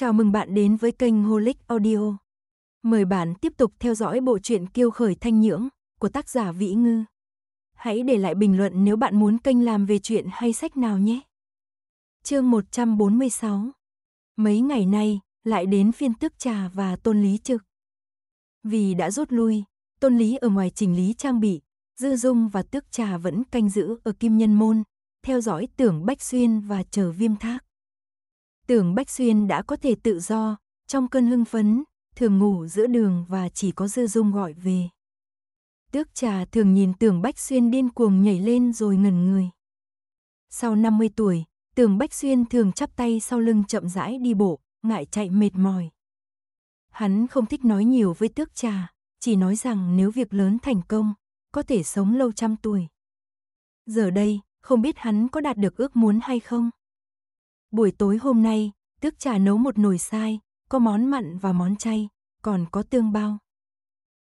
Chào mừng bạn đến với kênh Holic Audio. Mời bạn tiếp tục theo dõi bộ truyện Kiêu khởi thanh nhưỡng của tác giả Vĩ Ngư. Hãy để lại bình luận nếu bạn muốn kênh làm về chuyện hay sách nào nhé. Chương 146. Mấy ngày nay lại đến phiên Tước Trà và Tôn Lý Trực. Vì đã rút lui, Tôn Lý ở ngoài trình lý trang bị, Dư Dung và Tước Trà vẫn canh giữ ở Kim Nhân Môn, theo dõi Tưởng Bách Xuyên và chờ Viêm Thác. Tưởng Bách Xuyên đã có thể tự do, trong cơn hưng phấn, thường ngủ giữa đường và chỉ có Dư Dung gọi về. Tước trà thường nhìn tưởng Bách Xuyên điên cuồng nhảy lên rồi ngẩn người. Sau 50 tuổi, tưởng Bách Xuyên thường chắp tay sau lưng chậm rãi đi bộ, ngại chạy mệt mỏi. Hắn không thích nói nhiều với tước trà, chỉ nói rằng nếu việc lớn thành công, có thể sống lâu trăm tuổi. Giờ đây, không biết hắn có đạt được ước muốn hay không? Buổi tối hôm nay, tước trà nấu một nồi sai, có món mặn và món chay, còn có tương bao.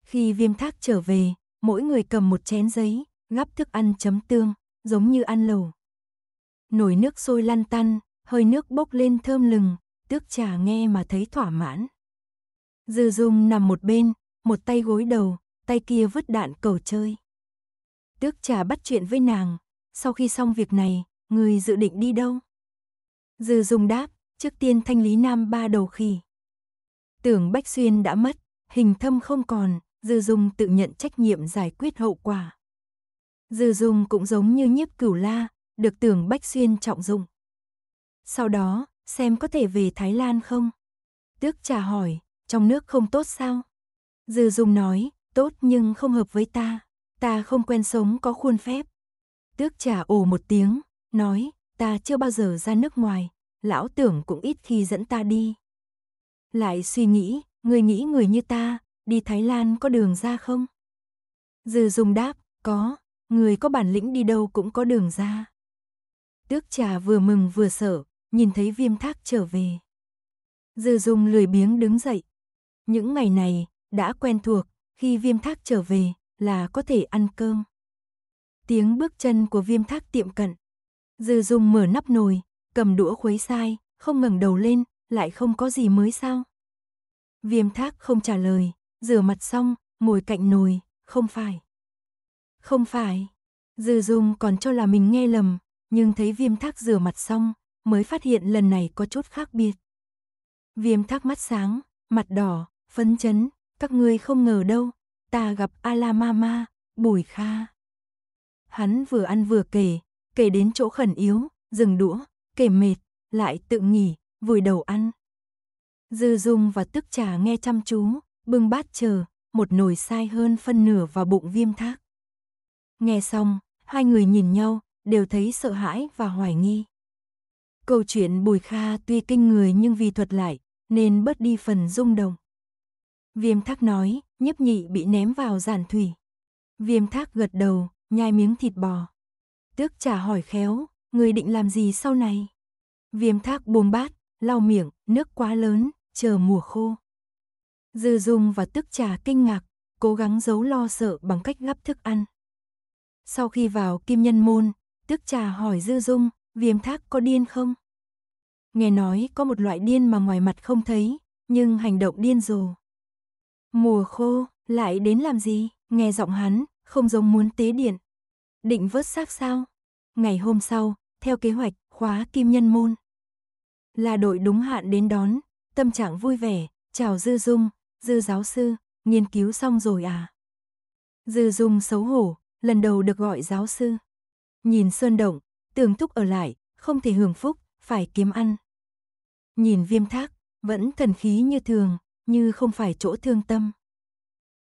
Khi viêm thác trở về, mỗi người cầm một chén giấy, gắp thức ăn chấm tương, giống như ăn lẩu. Nồi nước sôi lăn tăn, hơi nước bốc lên thơm lừng, tước trà nghe mà thấy thỏa mãn. Dư dung nằm một bên, một tay gối đầu, tay kia vứt đạn cầu chơi. Tước trà bắt chuyện với nàng, sau khi xong việc này, người dự định đi đâu? Dư Dung đáp, trước tiên thanh lý nam ba đầu khỉ. Tưởng Bách Xuyên đã mất, hình thâm không còn, Dư Dung tự nhận trách nhiệm giải quyết hậu quả. Dư Dung cũng giống như nhiếp cửu la, được tưởng Bách Xuyên trọng dụng. Sau đó, xem có thể về Thái Lan không? Tước trả hỏi, trong nước không tốt sao? Dư Dung nói, tốt nhưng không hợp với ta, ta không quen sống có khuôn phép. Tước trả ồ một tiếng, nói, ta chưa bao giờ ra nước ngoài, lão tưởng cũng ít khi dẫn ta đi. Lại suy nghĩ, người nghĩ người như ta, đi Thái Lan có đường ra không? Dư Dung đáp, có, người có bản lĩnh đi đâu cũng có đường ra. Tước trà vừa mừng vừa sợ, nhìn thấy viêm thác trở về. Dư Dung lười biếng đứng dậy. Những ngày này, đã quen thuộc, khi viêm thác trở về, là có thể ăn cơm. Tiếng bước chân của viêm thác tiệm cận, Dư dùng mở nắp nồi, cầm đũa khuấy sai, không ngẩng đầu lên, lại không có gì mới sao? Viêm Thác không trả lời, rửa mặt xong, ngồi cạnh nồi, không phải. Không phải. Dư dùng còn cho là mình nghe lầm, nhưng thấy Viêm Thác rửa mặt xong, mới phát hiện lần này có chút khác biệt. Viêm Thác mắt sáng, mặt đỏ, phấn chấn, các ngươi không ngờ đâu, ta gặp Alamama, Bùi Kha. Hắn vừa ăn vừa kể, kể đến chỗ khẩn yếu, dừng đũa, kể mệt, lại tự nghỉ, vùi đầu ăn. Dư Dung và Tức Trà nghe chăm chú, bưng bát chờ, một nồi sai hơn phân nửa vào bụng viêm thác. Nghe xong, hai người nhìn nhau, đều thấy sợ hãi và hoài nghi. Câu chuyện Bùi Kha tuy kinh người nhưng vì thuật lại, nên bớt đi phần rung động. Viêm thác nói, nhấp nhị bị ném vào giàn thủy. Viêm thác gật đầu, nhai miếng thịt bò. Tước trả hỏi khéo, người định làm gì sau này? Viêm thác buông bát, lau miệng, nước quá lớn, chờ mùa khô. Dư dung và tước trà kinh ngạc, cố gắng giấu lo sợ bằng cách gắp thức ăn. Sau khi vào kim nhân môn, tước trà hỏi dư dung, viêm thác có điên không? Nghe nói có một loại điên mà ngoài mặt không thấy, nhưng hành động điên rồ. Mùa khô, lại đến làm gì? Nghe giọng hắn, không giống muốn tế điện, Định vớt xác sao? Ngày hôm sau, theo kế hoạch, khóa Kim Nhân Môn. Là đội đúng hạn đến đón, tâm trạng vui vẻ, chào Dư Dung, Dư giáo sư, nghiên cứu xong rồi à? Dư Dung xấu hổ, lần đầu được gọi giáo sư. Nhìn Sơn Động, tường túc ở lại, không thể hưởng phúc, phải kiếm ăn. Nhìn viêm thác, vẫn thần khí như thường, như không phải chỗ thương tâm.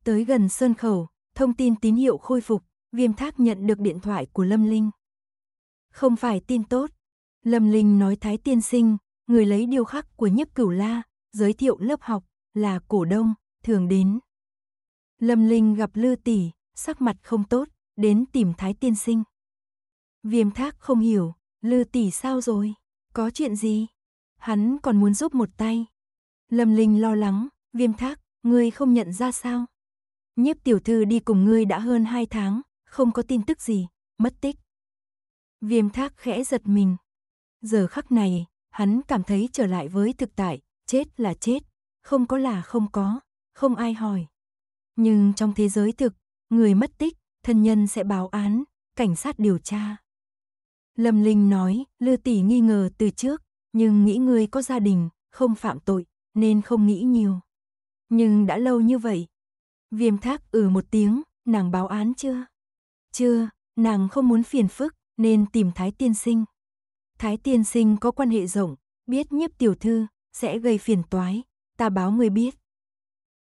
Tới gần Sơn Khẩu, thông tin tín hiệu khôi phục, Viêm Thác nhận được điện thoại của Lâm Linh. Không phải tin tốt. Lâm Linh nói Thái Tiên Sinh, người lấy điêu khắc của Nhất cửu la, giới thiệu lớp học, là cổ đông, thường đến. Lâm Linh gặp Lư Tỷ, sắc mặt không tốt, đến tìm Thái Tiên Sinh. Viêm Thác không hiểu, Lư Tỷ sao rồi, có chuyện gì? Hắn còn muốn giúp một tay. Lâm Linh lo lắng, Viêm Thác, ngươi không nhận ra sao? Nhiếp tiểu thư đi cùng ngươi đã hơn hai tháng, không có tin tức gì, mất tích. Viêm thác khẽ giật mình. Giờ khắc này, hắn cảm thấy trở lại với thực tại, chết là chết, không có là không có, không ai hỏi. Nhưng trong thế giới thực, người mất tích, thân nhân sẽ báo án, cảnh sát điều tra. Lâm Linh nói, Lư Tỷ nghi ngờ từ trước, nhưng nghĩ người có gia đình, không phạm tội, nên không nghĩ nhiều. Nhưng đã lâu như vậy. Viêm thác ừ một tiếng, nàng báo án chưa? Chưa, nàng không muốn phiền phức, nên tìm Thái Tiên Sinh. Thái Tiên Sinh có quan hệ rộng, biết nhiếp tiểu thư, sẽ gây phiền toái, ta báo người biết.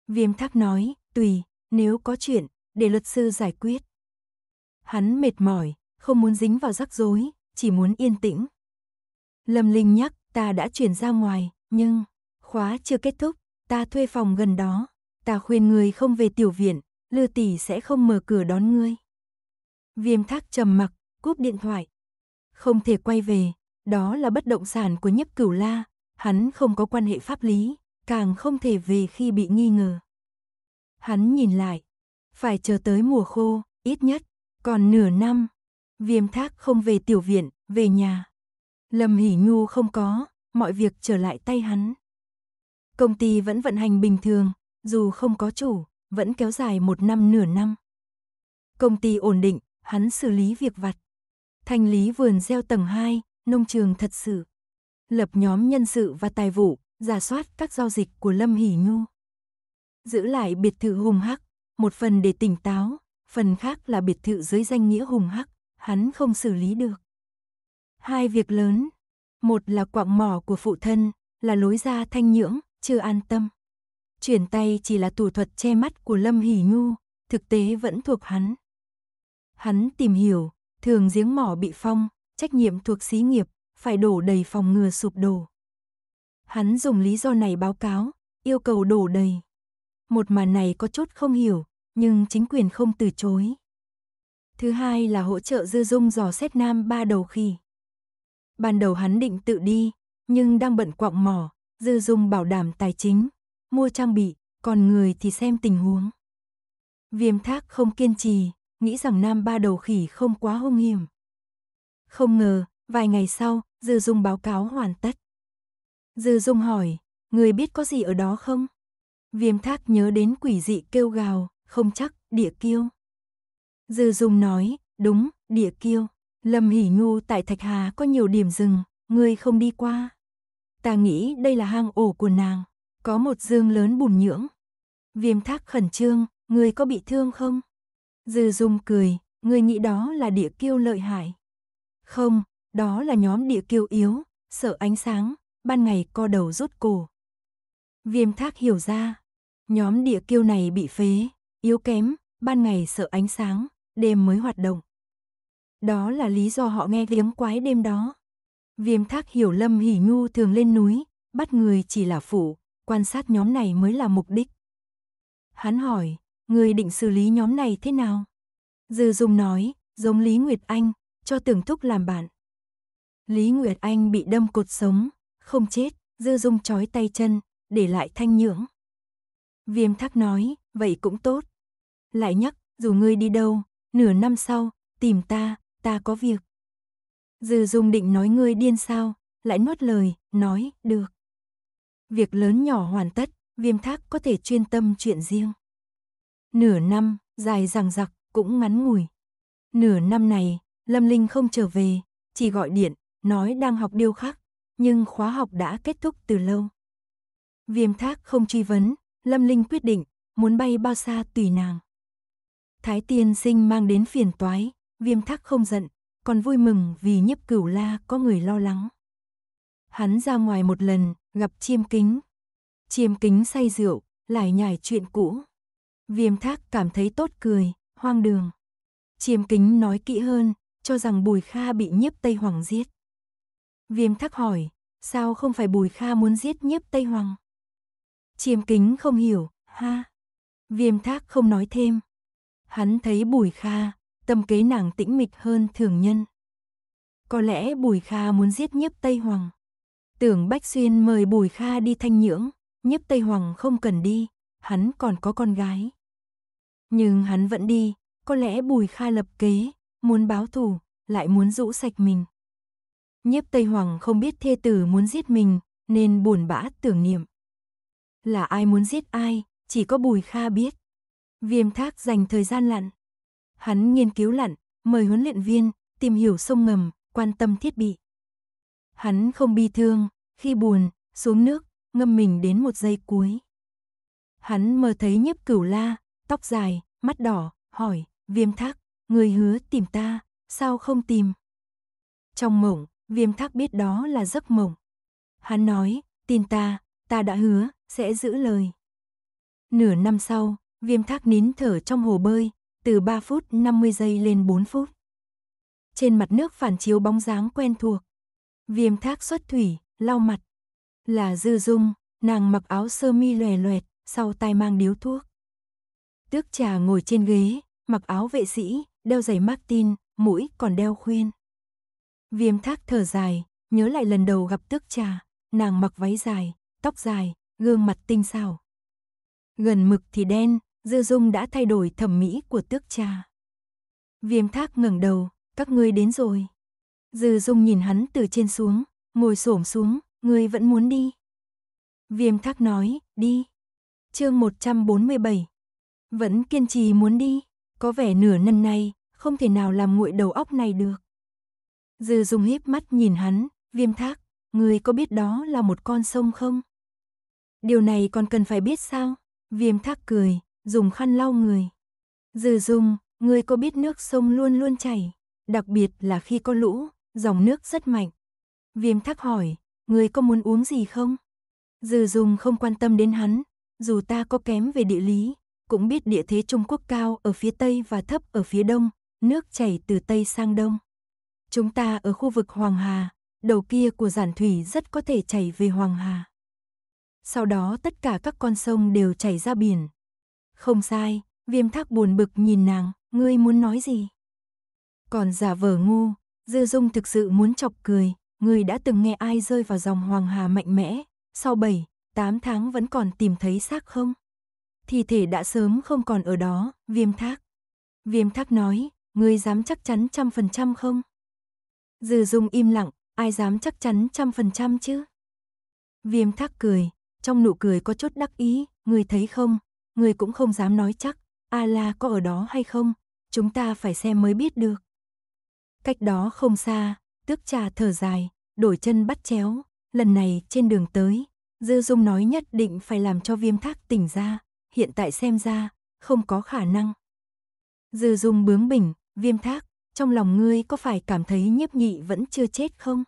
Viêm thác nói, tùy, nếu có chuyện, để luật sư giải quyết. Hắn mệt mỏi, không muốn dính vào rắc rối, chỉ muốn yên tĩnh. Lâm Linh nhắc, ta đã chuyển ra ngoài, nhưng, khóa chưa kết thúc, ta thuê phòng gần đó. Ta khuyên người không về tiểu viện, lư tỷ sẽ không mở cửa đón ngươi. Viêm thác trầm mặc, cúp điện thoại. Không thể quay về, đó là bất động sản của nhiếp cửu la, hắn không có quan hệ pháp lý, càng không thể về khi bị nghi ngờ. Hắn nhìn lại, phải chờ tới mùa khô, ít nhất, còn nửa năm. Viêm thác không về tiểu viện, về nhà. Lâm Hỉ Nhu không có, mọi việc trở lại tay hắn. Công ty vẫn vận hành bình thường, dù không có chủ, vẫn kéo dài một năm nửa năm. Công ty ổn định, hắn xử lý việc vặt. thành lý vườn gieo tầng 2, nông trường thật sự. Lập nhóm nhân sự và tài vụ, giả soát các giao dịch của Lâm Hỷ Nhu. Giữ lại biệt thự hùng hắc, một phần để tỉnh táo, phần khác là biệt thự dưới danh nghĩa hùng hắc, hắn không xử lý được. Hai việc lớn, một là quạng mỏ của phụ thân, là lối ra thanh nhưỡng, chưa an tâm. Chuyển tay chỉ là thủ thuật che mắt của Lâm Hỷ Nhu, thực tế vẫn thuộc hắn. Hắn tìm hiểu, thường giếng mỏ bị phong, trách nhiệm thuộc xí nghiệp, phải đổ đầy phòng ngừa sụp đổ. Hắn dùng lý do này báo cáo, yêu cầu đổ đầy. Một màn này có chút không hiểu, nhưng chính quyền không từ chối. Thứ hai là hỗ trợ dư dung dò xét nam ba đầu khỉ. Ban đầu hắn định tự đi, nhưng đang bận quạng mỏ, dư dung bảo đảm tài chính, mua trang bị, còn người thì xem tình huống. Viêm thác không kiên trì, nghĩ rằng nam ba đầu khỉ không quá hung hiểm. Không ngờ, vài ngày sau, Dư Dung báo cáo hoàn tất. Dư Dung hỏi, người biết có gì ở đó không? Viêm thác nhớ đến quỷ dị kêu gào, không chắc, địa kiêu. Dư Dung nói, đúng, địa kiêu. Lâm Hỷ Nhu tại Thạch Hà có nhiều điểm rừng, người không đi qua. Ta nghĩ đây là hang ổ của nàng, có một dương lớn bùn nhưỡng. Viêm thác khẩn trương, người có bị thương không? Dư Dung cười, người nghĩ đó là địa kiêu lợi hại. Không, đó là nhóm địa kiêu yếu, sợ ánh sáng, ban ngày co đầu rút cổ. Viêm thác hiểu ra, nhóm địa kiêu này bị phế, yếu kém, ban ngày sợ ánh sáng, đêm mới hoạt động. Đó là lý do họ nghe tiếng quái đêm đó. Viêm thác hiểu Lâm hỉ Nhu thường lên núi, bắt người chỉ là phụ, quan sát nhóm này mới là mục đích. Hắn hỏi, người định xử lý nhóm này thế nào? Dư Dung nói, giống Lý Nguyệt Anh, cho tưởng thúc làm bạn. Lý Nguyệt Anh bị đâm cột sống, không chết, Dư Dung trói tay chân, để lại thanh nhưỡng. Viêm thắc nói, vậy cũng tốt. Lại nhắc, dù ngươi đi đâu, nửa năm sau, tìm ta, ta có việc. Dư Dung định nói ngươi điên sao, lại nuốt lời, nói, được. Việc lớn nhỏ hoàn tất, viêm thác có thể chuyên tâm chuyện riêng. Nửa năm, dài dằng dặc, cũng ngắn ngủi. Nửa năm này, Lâm Linh không trở về, chỉ gọi điện, nói đang học điêu khắc, nhưng khóa học đã kết thúc từ lâu. Viêm thác không truy vấn, Lâm Linh quyết định, muốn bay bao xa tùy nàng. Thái tiên sinh mang đến phiền toái, viêm thác không giận, còn vui mừng vì nhiếp cửu la có người lo lắng. Hắn ra ngoài một lần, gặp chiêm kính. Chiêm kính say rượu, lại nhải chuyện cũ. Viêm thác cảm thấy tốt cười, hoang đường. Chiêm kính nói kỹ hơn, cho rằng Bùi Kha bị nhiếp Tây Hoàng giết. Viêm thác hỏi, sao không phải Bùi Kha muốn giết nhiếp Tây Hoàng? Chiêm kính không hiểu, ha. Viêm thác không nói thêm. Hắn thấy Bùi Kha, tâm kế nàng tĩnh mịch hơn thường nhân. Có lẽ Bùi Kha muốn giết nhiếp Tây Hoàng. Tưởng Bách Xuyên mời Bùi Kha đi thanh nhưỡng, nhiếp Tây Hoàng không cần đi, hắn còn có con gái. Nhưng hắn vẫn đi, có lẽ bùi Kha lập kế, muốn báo thù, lại muốn rũ sạch mình. Nhiếp Tây Hoàng không biết thê tử muốn giết mình, nên buồn bã tưởng niệm. Là ai muốn giết ai, chỉ có bùi kha biết. Viêm thác dành thời gian lặn. Hắn nghiên cứu lặn, mời huấn luyện viên, tìm hiểu sông ngầm, quan tâm thiết bị. Hắn không bi thương, khi buồn, xuống nước, ngâm mình đến một giây cuối. Hắn mơ thấy nhiếp cửu la, tóc dài, mắt đỏ, hỏi, viêm thác, người hứa tìm ta, sao không tìm? Trong mộng, viêm thác biết đó là giấc mộng. Hắn nói, tin ta, ta đã hứa, sẽ giữ lời. Nửa năm sau, viêm thác nín thở trong hồ bơi, từ 3 phút 50 giây lên 4 phút. Trên mặt nước phản chiếu bóng dáng quen thuộc. Viêm thác xuất thủy, lau mặt. Là dư dung, nàng mặc áo sơ mi lòe loẹt, sau tay mang điếu thuốc tước trà ngồi trên ghế, mặc áo vệ sĩ, đeo giày Martin, mũi còn đeo khuyên. Viêm thác thở dài, nhớ lại lần đầu gặp tước trà, nàng mặc váy dài, tóc dài, gương mặt tinh xảo. Gần mực thì đen, Dư Dung đã thay đổi thẩm mỹ của tước trà. Viêm thác ngẩng đầu, các ngươi đến rồi. Dư Dung nhìn hắn từ trên xuống, ngồi xổm xuống, ngươi vẫn muốn đi. Viêm thác nói, đi. Chương 147 vẫn kiên trì muốn đi, có vẻ nửa năm nay, không thể nào làm nguội đầu óc này được. Dư dùng híp mắt nhìn hắn, viêm thác, người có biết đó là một con sông không? Điều này còn cần phải biết sao? Viêm thác cười, dùng khăn lau người. Dư dùng người có biết nước sông luôn luôn chảy, đặc biệt là khi có lũ, dòng nước rất mạnh. Viêm thác hỏi, người có muốn uống gì không? Dư dùng không quan tâm đến hắn, dù ta có kém về địa lý, cũng biết địa thế Trung Quốc cao ở phía Tây và thấp ở phía Đông, nước chảy từ Tây sang Đông. Chúng ta ở khu vực Hoàng Hà, đầu kia của giản thủy rất có thể chảy về Hoàng Hà. Sau đó tất cả các con sông đều chảy ra biển. Không sai, viêm thác buồn bực nhìn nàng, ngươi muốn nói gì? Còn giả vờ ngu, dư dung thực sự muốn chọc cười, ngươi đã từng nghe ai rơi vào dòng Hoàng Hà mạnh mẽ, sau 7, 8 tháng vẫn còn tìm thấy xác không? thi thể đã sớm không còn ở đó, viêm thác. Viêm thác nói, ngươi dám chắc chắn trăm phần trăm không? Dư dung im lặng, ai dám chắc chắn trăm phần trăm chứ? Viêm thác cười, trong nụ cười có chút đắc ý, ngươi thấy không, ngươi cũng không dám nói chắc, A-la có ở đó hay không, chúng ta phải xem mới biết được. Cách đó không xa, tước trà thở dài, đổi chân bắt chéo, lần này trên đường tới, Dư Dung nói nhất định phải làm cho viêm thác tỉnh ra, hiện tại xem ra, không có khả năng. Dư dung bướng bỉnh, viêm thác, trong lòng ngươi có phải cảm thấy nhiếp nhị vẫn chưa chết không?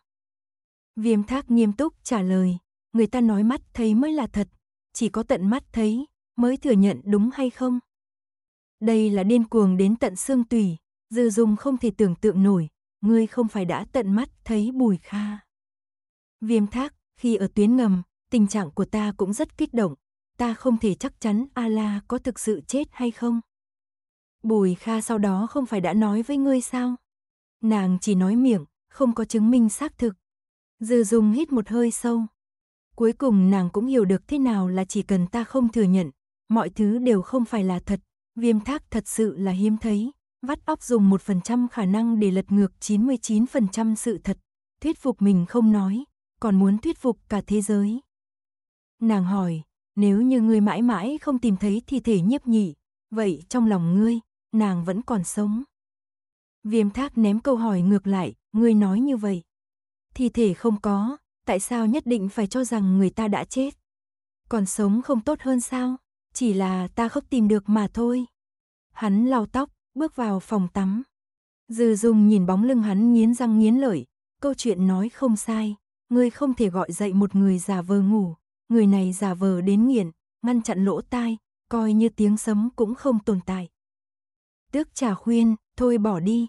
Viêm thác nghiêm túc trả lời, người ta nói mắt thấy mới là thật, chỉ có tận mắt thấy mới thừa nhận đúng hay không. Đây là điên cuồng đến tận xương tùy. dư dung không thể tưởng tượng nổi, ngươi không phải đã tận mắt thấy bùi kha. Viêm thác, khi ở tuyến ngầm, tình trạng của ta cũng rất kích động, ta không thể chắc chắn Allah có thực sự chết hay không. Bùi Kha sau đó không phải đã nói với ngươi sao? Nàng chỉ nói miệng, không có chứng minh xác thực. Dư Dung hít một hơi sâu. Cuối cùng nàng cũng hiểu được thế nào là chỉ cần ta không thừa nhận, mọi thứ đều không phải là thật, viêm thác thật sự là hiếm thấy. Vắt óc dùng một phần trăm khả năng để lật ngược 99% sự thật, thuyết phục mình không nói, còn muốn thuyết phục cả thế giới. Nàng hỏi, nếu như ngươi mãi mãi không tìm thấy thi thể nhiếp nhị, vậy trong lòng ngươi, nàng vẫn còn sống. Viêm thác ném câu hỏi ngược lại, ngươi nói như vậy. Thi thể không có, tại sao nhất định phải cho rằng người ta đã chết? Còn sống không tốt hơn sao? Chỉ là ta không tìm được mà thôi. Hắn lau tóc, bước vào phòng tắm. Dư dùng nhìn bóng lưng hắn nghiến răng nghiến lợi, câu chuyện nói không sai, ngươi không thể gọi dậy một người già vờ ngủ người này giả vờ đến nghiền, ngăn chặn lỗ tai, coi như tiếng sấm cũng không tồn tại. Tước trà khuyên, thôi bỏ đi.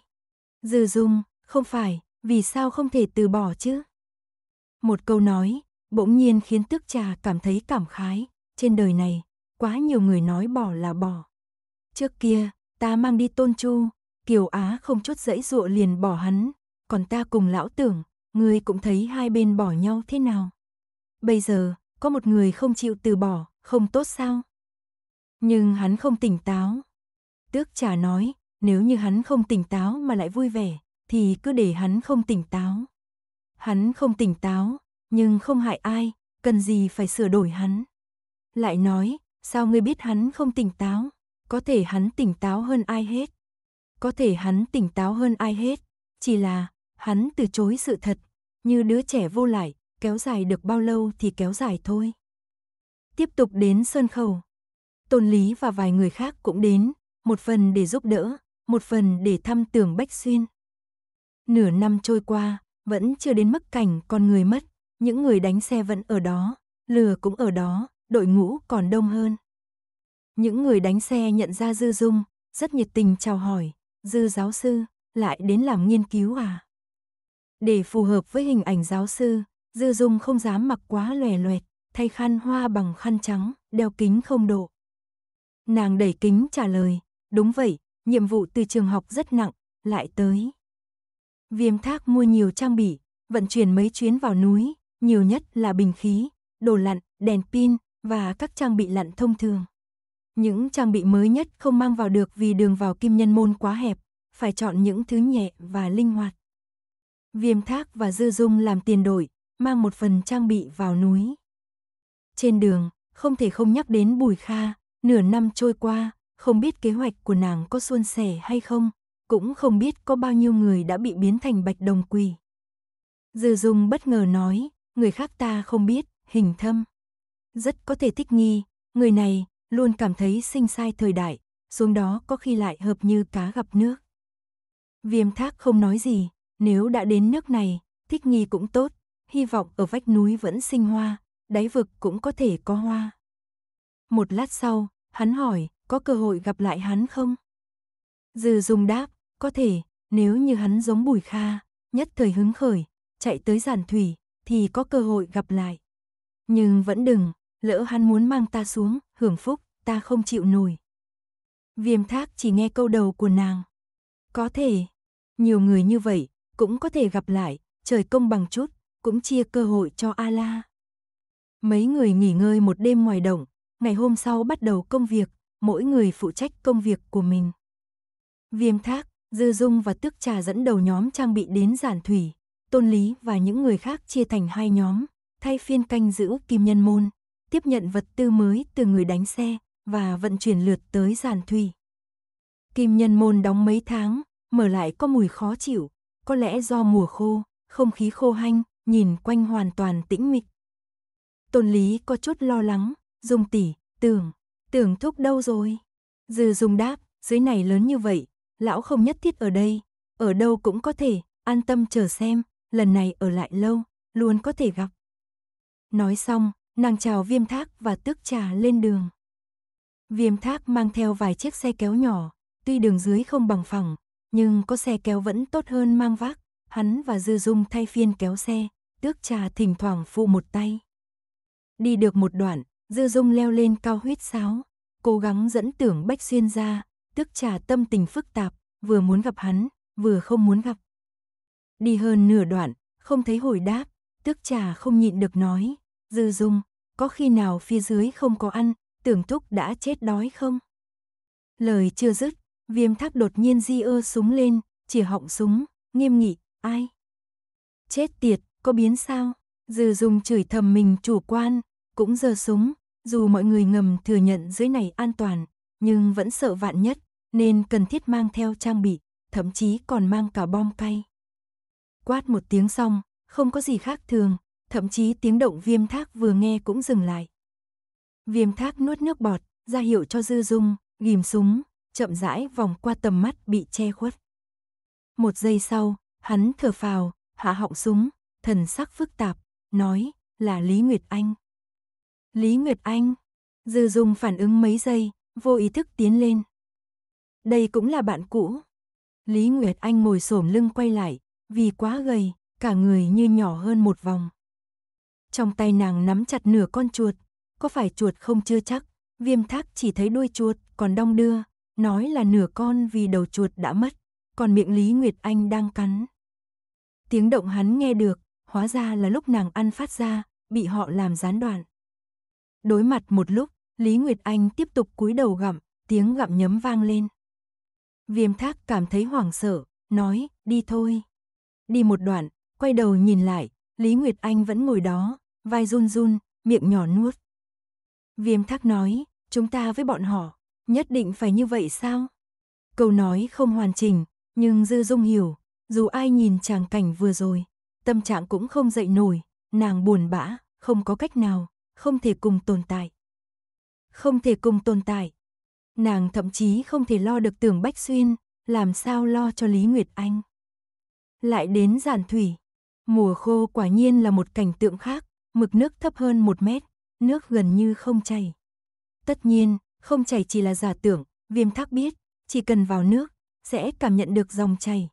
Dư dung, không phải, vì sao không thể từ bỏ chứ? Một câu nói, bỗng nhiên khiến tước trà cảm thấy cảm khái, trên đời này, quá nhiều người nói bỏ là bỏ. Trước kia, ta mang đi tôn chu, Kiều Á không chút dãy dụa liền bỏ hắn, còn ta cùng lão tưởng, ngươi cũng thấy hai bên bỏ nhau thế nào. Bây giờ, có một người không chịu từ bỏ, không tốt sao? Nhưng hắn không tỉnh táo. Tước trà nói, nếu như hắn không tỉnh táo mà lại vui vẻ, thì cứ để hắn không tỉnh táo. Hắn không tỉnh táo, nhưng không hại ai, cần gì phải sửa đổi hắn. Lại nói, sao ngươi biết hắn không tỉnh táo? Có thể hắn tỉnh táo hơn ai hết. Có thể hắn tỉnh táo hơn ai hết, chỉ là hắn từ chối sự thật, như đứa trẻ vô lại, kéo dài được bao lâu thì kéo dài thôi. Tiếp tục đến sân khẩu. Tôn Lý và vài người khác cũng đến, một phần để giúp đỡ, một phần để thăm tưởng Bách Xuyên. Nửa năm trôi qua, vẫn chưa đến mức cảnh con người mất, những người đánh xe vẫn ở đó, lừa cũng ở đó, đội ngũ còn đông hơn. Những người đánh xe nhận ra Dư Dung, rất nhiệt tình chào hỏi, Dư giáo sư, lại đến làm nghiên cứu à? Để phù hợp với hình ảnh giáo sư, Dư Dung không dám mặc quá lòe loẹt, thay khăn hoa bằng khăn trắng, đeo kính không độ. Nàng đẩy kính trả lời, đúng vậy, nhiệm vụ từ trường học rất nặng, lại tới. Viêm thác mua nhiều trang bị, vận chuyển mấy chuyến vào núi, nhiều nhất là bình khí, đồ lặn, đèn pin và các trang bị lặn thông thường. Những trang bị mới nhất không mang vào được vì đường vào kim nhân môn quá hẹp, phải chọn những thứ nhẹ và linh hoạt. Viêm thác và dư dung làm tiền đổi, mang một phần trang bị vào núi. Trên đường, không thể không nhắc đến Bùi Kha, nửa năm trôi qua, không biết kế hoạch của nàng có suôn sẻ hay không, cũng không biết có bao nhiêu người đã bị biến thành bạch đồng quỷ. Dư Dung bất ngờ nói, người khác ta không biết, hình thâm. Rất có thể thích nghi, người này luôn cảm thấy sinh sai thời đại, xuống đó có khi lại hợp như cá gặp nước. Viêm thác không nói gì, nếu đã đến nước này, thích nghi cũng tốt, hy vọng ở vách núi vẫn sinh hoa, đáy vực cũng có thể có hoa. Một lát sau, hắn hỏi, có cơ hội gặp lại hắn không? Dư dùng đáp, có thể, nếu như hắn giống Bùi Kha, nhất thời hứng khởi, chạy tới giản thủy, thì có cơ hội gặp lại. Nhưng vẫn đừng, lỡ hắn muốn mang ta xuống, hưởng phúc, ta không chịu nổi. Viêm thác chỉ nghe câu đầu của nàng. Có thể, nhiều người như vậy, cũng có thể gặp lại, trời công bằng chút, cũng chia cơ hội cho Ala. Mấy người nghỉ ngơi một đêm ngoài đồng, ngày hôm sau bắt đầu công việc, mỗi người phụ trách công việc của mình. Viêm Thác, Dư Dung và Tước Trà dẫn đầu nhóm trang bị đến giản thủy, Tôn Lý và những người khác chia thành hai nhóm, thay phiên canh giữ kim nhân môn, tiếp nhận vật tư mới từ người đánh xe và vận chuyển lượt tới giản thủy. Kim nhân môn đóng mấy tháng, mở lại có mùi khó chịu, có lẽ do mùa khô, không khí khô hanh, nhìn quanh hoàn toàn tĩnh mịch. Tôn Lý có chút lo lắng, dùng tỉ, tưởng, tưởng thúc đâu rồi? Dư dùng đáp, dưới này lớn như vậy, lão không nhất thiết ở đây, ở đâu cũng có thể, an tâm chờ xem, lần này ở lại lâu, luôn có thể gặp. Nói xong, nàng chào viêm thác và tước trà lên đường. Viêm thác mang theo vài chiếc xe kéo nhỏ, tuy đường dưới không bằng phẳng, nhưng có xe kéo vẫn tốt hơn mang vác, hắn và Dư Dung thay phiên kéo xe, tước trà thỉnh thoảng phụ một tay. Đi được một đoạn, Dư Dung leo lên cao huyết sáo, cố gắng dẫn tưởng Bách Xuyên ra, tước trà tâm tình phức tạp, vừa muốn gặp hắn, vừa không muốn gặp. Đi hơn nửa đoạn, không thấy hồi đáp, tước trà không nhịn được nói, Dư Dung, có khi nào phía dưới không có ăn, tưởng thúc đã chết đói không? Lời chưa dứt, viêm tháp đột nhiên di ơ súng lên, chỉ họng súng, nghiêm nghị, ai? Chết tiệt, có biến sao? Dư dùng chửi thầm mình chủ quan, cũng giơ súng, dù mọi người ngầm thừa nhận dưới này an toàn, nhưng vẫn sợ vạn nhất, nên cần thiết mang theo trang bị, thậm chí còn mang cả bom cay. Quát một tiếng xong, không có gì khác thường, thậm chí tiếng động viêm thác vừa nghe cũng dừng lại. Viêm thác nuốt nước bọt, ra hiệu cho dư dung, ghim súng, chậm rãi vòng qua tầm mắt bị che khuất. Một giây sau, hắn thở phào, hạ họng súng, thần sắc phức tạp, nói là Lý Nguyệt Anh. Lý Nguyệt Anh, Dư dùng phản ứng mấy giây, vô ý thức tiến lên. Đây cũng là bạn cũ. Lý Nguyệt Anh ngồi xổm lưng quay lại, vì quá gầy, cả người như nhỏ hơn một vòng. Trong tay nàng nắm chặt nửa con chuột, có phải chuột không chưa chắc, viêm thác chỉ thấy đuôi chuột còn đong đưa, nói là nửa con vì đầu chuột đã mất, còn miệng Lý Nguyệt Anh đang cắn. Tiếng động hắn nghe được, hóa ra là lúc nàng ăn phát ra, bị họ làm gián đoạn. Đối mặt một lúc, Lý Nguyệt Anh tiếp tục cúi đầu gặm, tiếng gặm nhấm vang lên. Viêm thác cảm thấy hoảng sợ, nói, đi thôi. Đi một đoạn, quay đầu nhìn lại, Lý Nguyệt Anh vẫn ngồi đó, vai run run, miệng nhỏ nuốt. Viêm thác nói, chúng ta với bọn họ, nhất định phải như vậy sao? Câu nói không hoàn chỉnh, nhưng Dư Dung hiểu, dù ai nhìn tràng cảnh vừa rồi, tâm trạng cũng không dậy nổi, nàng buồn bã, không có cách nào, không thể cùng tồn tại. Không thể cùng tồn tại. Nàng thậm chí không thể lo được tưởng Bách Xuyên, làm sao lo cho Lý Nguyệt Anh. Lại đến giản thủy, mùa khô quả nhiên là một cảnh tượng khác, mực nước thấp hơn một mét, nước gần như không chảy. Tất nhiên, không chảy chỉ là giả tưởng, viêm thác biết, chỉ cần vào nước, sẽ cảm nhận được dòng chảy.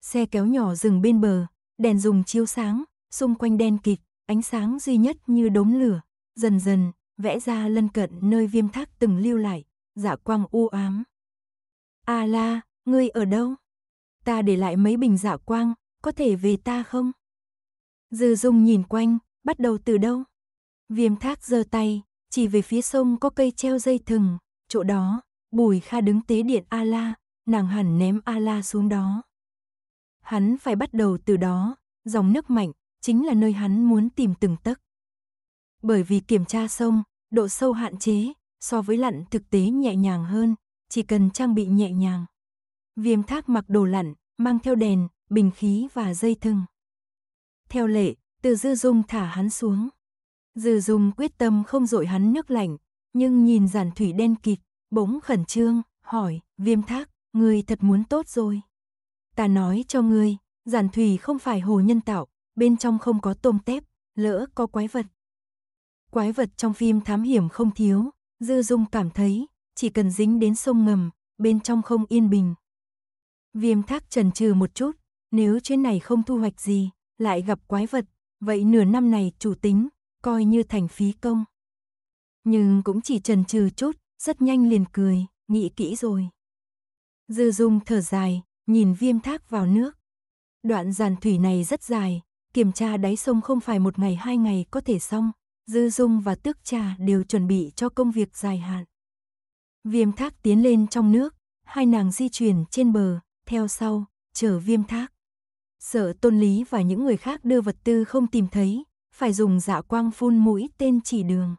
Xe kéo nhỏ dừng bên bờ, đèn dùng chiếu sáng, xung quanh đen kịt, ánh sáng duy nhất như đốm lửa, dần dần vẽ ra lân cận nơi viêm thác từng lưu lại, dạ quang u ám. A à la, ngươi ở đâu? Ta để lại mấy bình dạ quang, có thể về ta không? Dư Dung nhìn quanh, bắt đầu từ đâu? Viêm thác giơ tay, chỉ về phía sông có cây treo dây thừng, chỗ đó, Bùi Kha đứng tế điện A la, nàng hẳn ném A la xuống đó hắn phải bắt đầu từ đó, dòng nước mạnh chính là nơi hắn muốn tìm từng tấc. Bởi vì kiểm tra sông, độ sâu hạn chế, so với lặn thực tế nhẹ nhàng hơn, chỉ cần trang bị nhẹ nhàng. Viêm thác mặc đồ lặn, mang theo đèn, bình khí và dây thừng. Theo lệ, từ dư dung thả hắn xuống. Dư dung quyết tâm không dội hắn nước lạnh, nhưng nhìn giàn thủy đen kịt, bỗng khẩn trương, hỏi, viêm thác, người thật muốn tốt rồi ta nói cho ngươi, giản thủy không phải hồ nhân tạo, bên trong không có tôm tép, lỡ có quái vật. Quái vật trong phim thám hiểm không thiếu, Dư Dung cảm thấy, chỉ cần dính đến sông ngầm, bên trong không yên bình. Viêm thác trần trừ một chút, nếu chuyến này không thu hoạch gì, lại gặp quái vật, vậy nửa năm này chủ tính, coi như thành phí công. Nhưng cũng chỉ trần trừ chút, rất nhanh liền cười, nghĩ kỹ rồi. Dư Dung thở dài, nhìn viêm thác vào nước. Đoạn giàn thủy này rất dài, kiểm tra đáy sông không phải một ngày hai ngày có thể xong, Dư Dung và Tước Trà đều chuẩn bị cho công việc dài hạn. Viêm thác tiến lên trong nước, hai nàng di chuyển trên bờ, theo sau, chờ viêm thác. Sợ tôn lý và những người khác đưa vật tư không tìm thấy, phải dùng dạ quang phun mũi tên chỉ đường.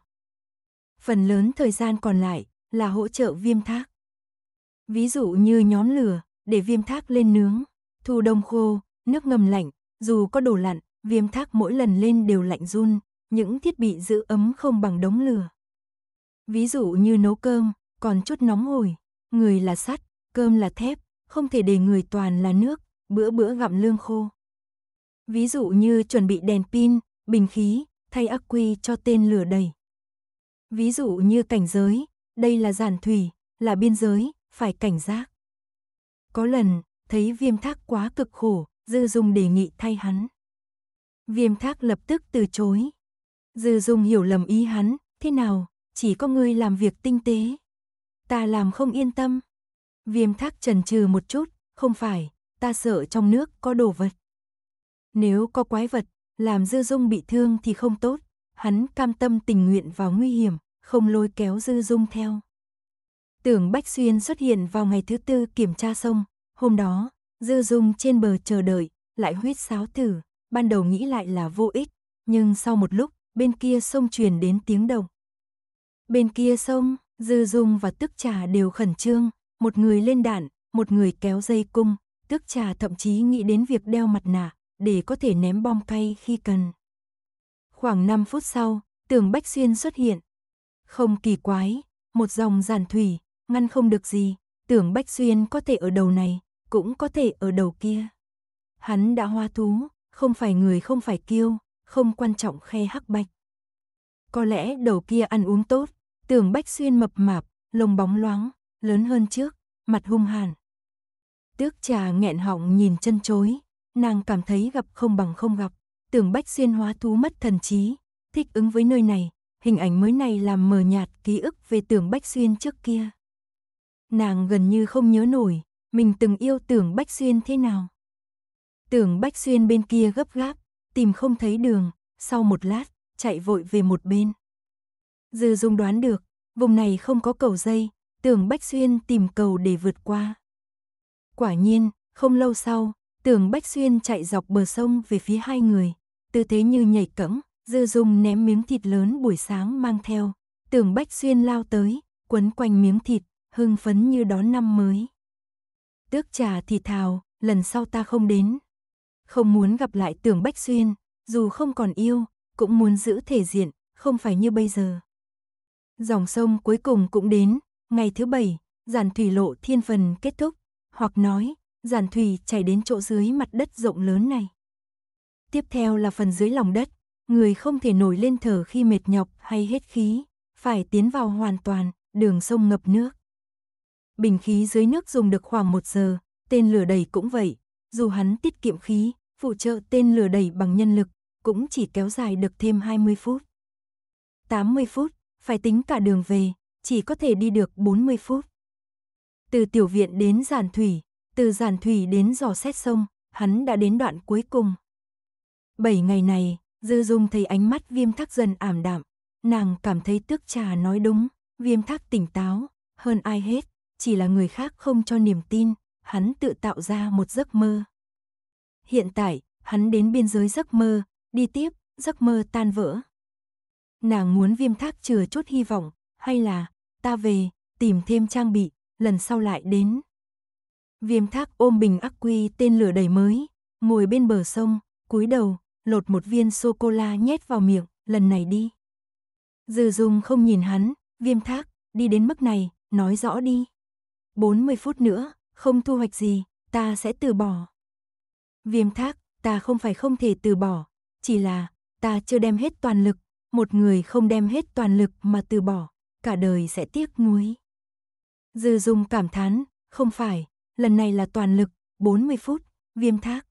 Phần lớn thời gian còn lại là hỗ trợ viêm thác. Ví dụ như nhóm lửa, để viêm thác lên nướng. Thu đông khô, nước ngầm lạnh, dù có đổ lặn, viêm thác mỗi lần lên đều lạnh run, những thiết bị giữ ấm không bằng đống lửa. Ví dụ như nấu cơm, còn chút nóng hổi, người là sắt, cơm là thép, không thể để người toàn là nước, bữa bữa gặm lương khô. Ví dụ như chuẩn bị đèn pin, bình khí, thay ắc quy cho tên lửa đầy. Ví dụ như cảnh giới, đây là giàn thủy, là biên giới, phải cảnh giác. Có lần, thấy viêm thác quá cực khổ, Dư Dung đề nghị thay hắn. Viêm thác lập tức từ chối. Dư Dung hiểu lầm ý hắn, thế nào, chỉ có ngươi làm việc tinh tế. Ta làm không yên tâm. Viêm thác trần trừ một chút, không phải, ta sợ trong nước có đồ vật. Nếu có quái vật, làm Dư Dung bị thương thì không tốt, hắn cam tâm tình nguyện vào nguy hiểm, không lôi kéo Dư Dung theo. Tưởng Bách Xuyên xuất hiện vào ngày thứ tư kiểm tra xong, hôm đó, Dư Dung trên bờ chờ đợi, lại huyết sáo tử, ban đầu nghĩ lại là vô ích, nhưng sau một lúc, bên kia sông truyền đến tiếng động. Bên kia sông, Dư Dung và Tức Trà đều khẩn trương, một người lên đạn, một người kéo dây cung, Tức Trà thậm chí nghĩ đến việc đeo mặt nạ để có thể ném bom cay khi cần. Khoảng 5 phút sau, tưởng Bách Xuyên xuất hiện. Không kỳ quái, một dòng giàn thủy, ngăn không được gì, tưởng Bách Xuyên có thể ở đầu này, cũng có thể ở đầu kia. Hắn đã hoa thú, không phải người không phải kiêu, không quan trọng khe hắc bạch. Có lẽ đầu kia ăn uống tốt, tưởng Bách Xuyên mập mạp, lông bóng loáng, lớn hơn trước, mặt hung hàn. Tước trà nghẹn họng nhìn chân chối, nàng cảm thấy gặp không bằng không gặp, tưởng Bách Xuyên hóa thú mất thần trí, thích ứng với nơi này, hình ảnh mới này làm mờ nhạt ký ức về tưởng Bách Xuyên trước kia. Nàng gần như không nhớ nổi, mình từng yêu tưởng Bách Xuyên thế nào. Tưởng Bách Xuyên bên kia gấp gáp, tìm không thấy đường, sau một lát, chạy vội về một bên. Dư Dung đoán được, vùng này không có cầu dây, tưởng Bách Xuyên tìm cầu để vượt qua. Quả nhiên, không lâu sau, tưởng Bách Xuyên chạy dọc bờ sông về phía hai người, tư thế như nhảy cẫng, Dư Dung ném miếng thịt lớn buổi sáng mang theo, tưởng Bách Xuyên lao tới, quấn quanh miếng thịt, hưng phấn như đón năm mới. Tước trà thì thào, lần sau ta không đến. Không muốn gặp lại tưởng Bách Xuyên, dù không còn yêu, cũng muốn giữ thể diện, không phải như bây giờ. Dòng sông cuối cùng cũng đến, ngày thứ bảy, giàn thủy lộ thiên phần kết thúc, hoặc nói, giàn thủy chảy đến chỗ dưới mặt đất rộng lớn này. Tiếp theo là phần dưới lòng đất, người không thể nổi lên thở khi mệt nhọc hay hết khí, phải tiến vào hoàn toàn, đường sông ngập nước. Bình khí dưới nước dùng được khoảng một giờ, tên lửa đẩy cũng vậy. Dù hắn tiết kiệm khí, phụ trợ tên lửa đẩy bằng nhân lực, cũng chỉ kéo dài được thêm 20 phút. 80 phút, phải tính cả đường về, chỉ có thể đi được 40 phút. Từ tiểu viện đến giàn thủy, từ giàn thủy đến giò xét sông, hắn đã đến đoạn cuối cùng. Bảy ngày này, Dư Dung thấy ánh mắt viêm thắc dần ảm đạm, nàng cảm thấy tước trà nói đúng, viêm thắc tỉnh táo, hơn ai hết chỉ là người khác không cho niềm tin, hắn tự tạo ra một giấc mơ. Hiện tại, hắn đến biên giới giấc mơ, đi tiếp, giấc mơ tan vỡ. Nàng muốn viêm thác chừa chút hy vọng, hay là, ta về, tìm thêm trang bị, lần sau lại đến. Viêm thác ôm bình ắc quy tên lửa đầy mới, ngồi bên bờ sông, cúi đầu, lột một viên sô-cô-la nhét vào miệng, lần này đi. Dư dung không nhìn hắn, viêm thác, đi đến mức này, nói rõ đi. 40 phút nữa, không thu hoạch gì, ta sẽ từ bỏ. Viêm thác, ta không phải không thể từ bỏ, chỉ là ta chưa đem hết toàn lực, một người không đem hết toàn lực mà từ bỏ, cả đời sẽ tiếc nuối. Dư Dung cảm thán, không phải, lần này là toàn lực, 40 phút, viêm thác.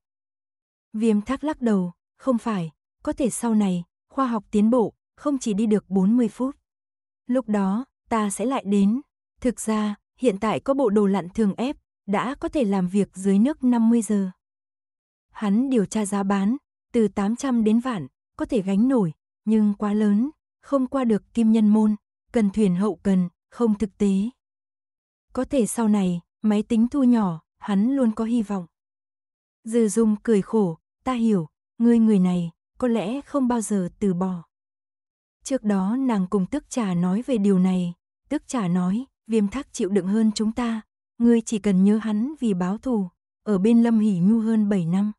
Viêm thác lắc đầu, không phải, có thể sau này, khoa học tiến bộ, không chỉ đi được 40 phút. Lúc đó, ta sẽ lại đến. Thực ra, hiện tại có bộ đồ lặn thường ép, đã có thể làm việc dưới nước 50 giờ. Hắn điều tra giá bán, từ 800 đến vạn, có thể gánh nổi, nhưng quá lớn, không qua được kim nhân môn, cần thuyền hậu cần, không thực tế. Có thể sau này, máy tính thu nhỏ, hắn luôn có hy vọng. Dư Dung cười khổ, ta hiểu, ngươi người này, có lẽ không bao giờ từ bỏ. Trước đó nàng cùng Tức Trà nói về điều này, Tức Trà nói, viêm thác chịu đựng hơn chúng ta, ngươi chỉ cần nhớ hắn vì báo thù, ở bên Lâm Hỷ Nhu hơn 7 năm.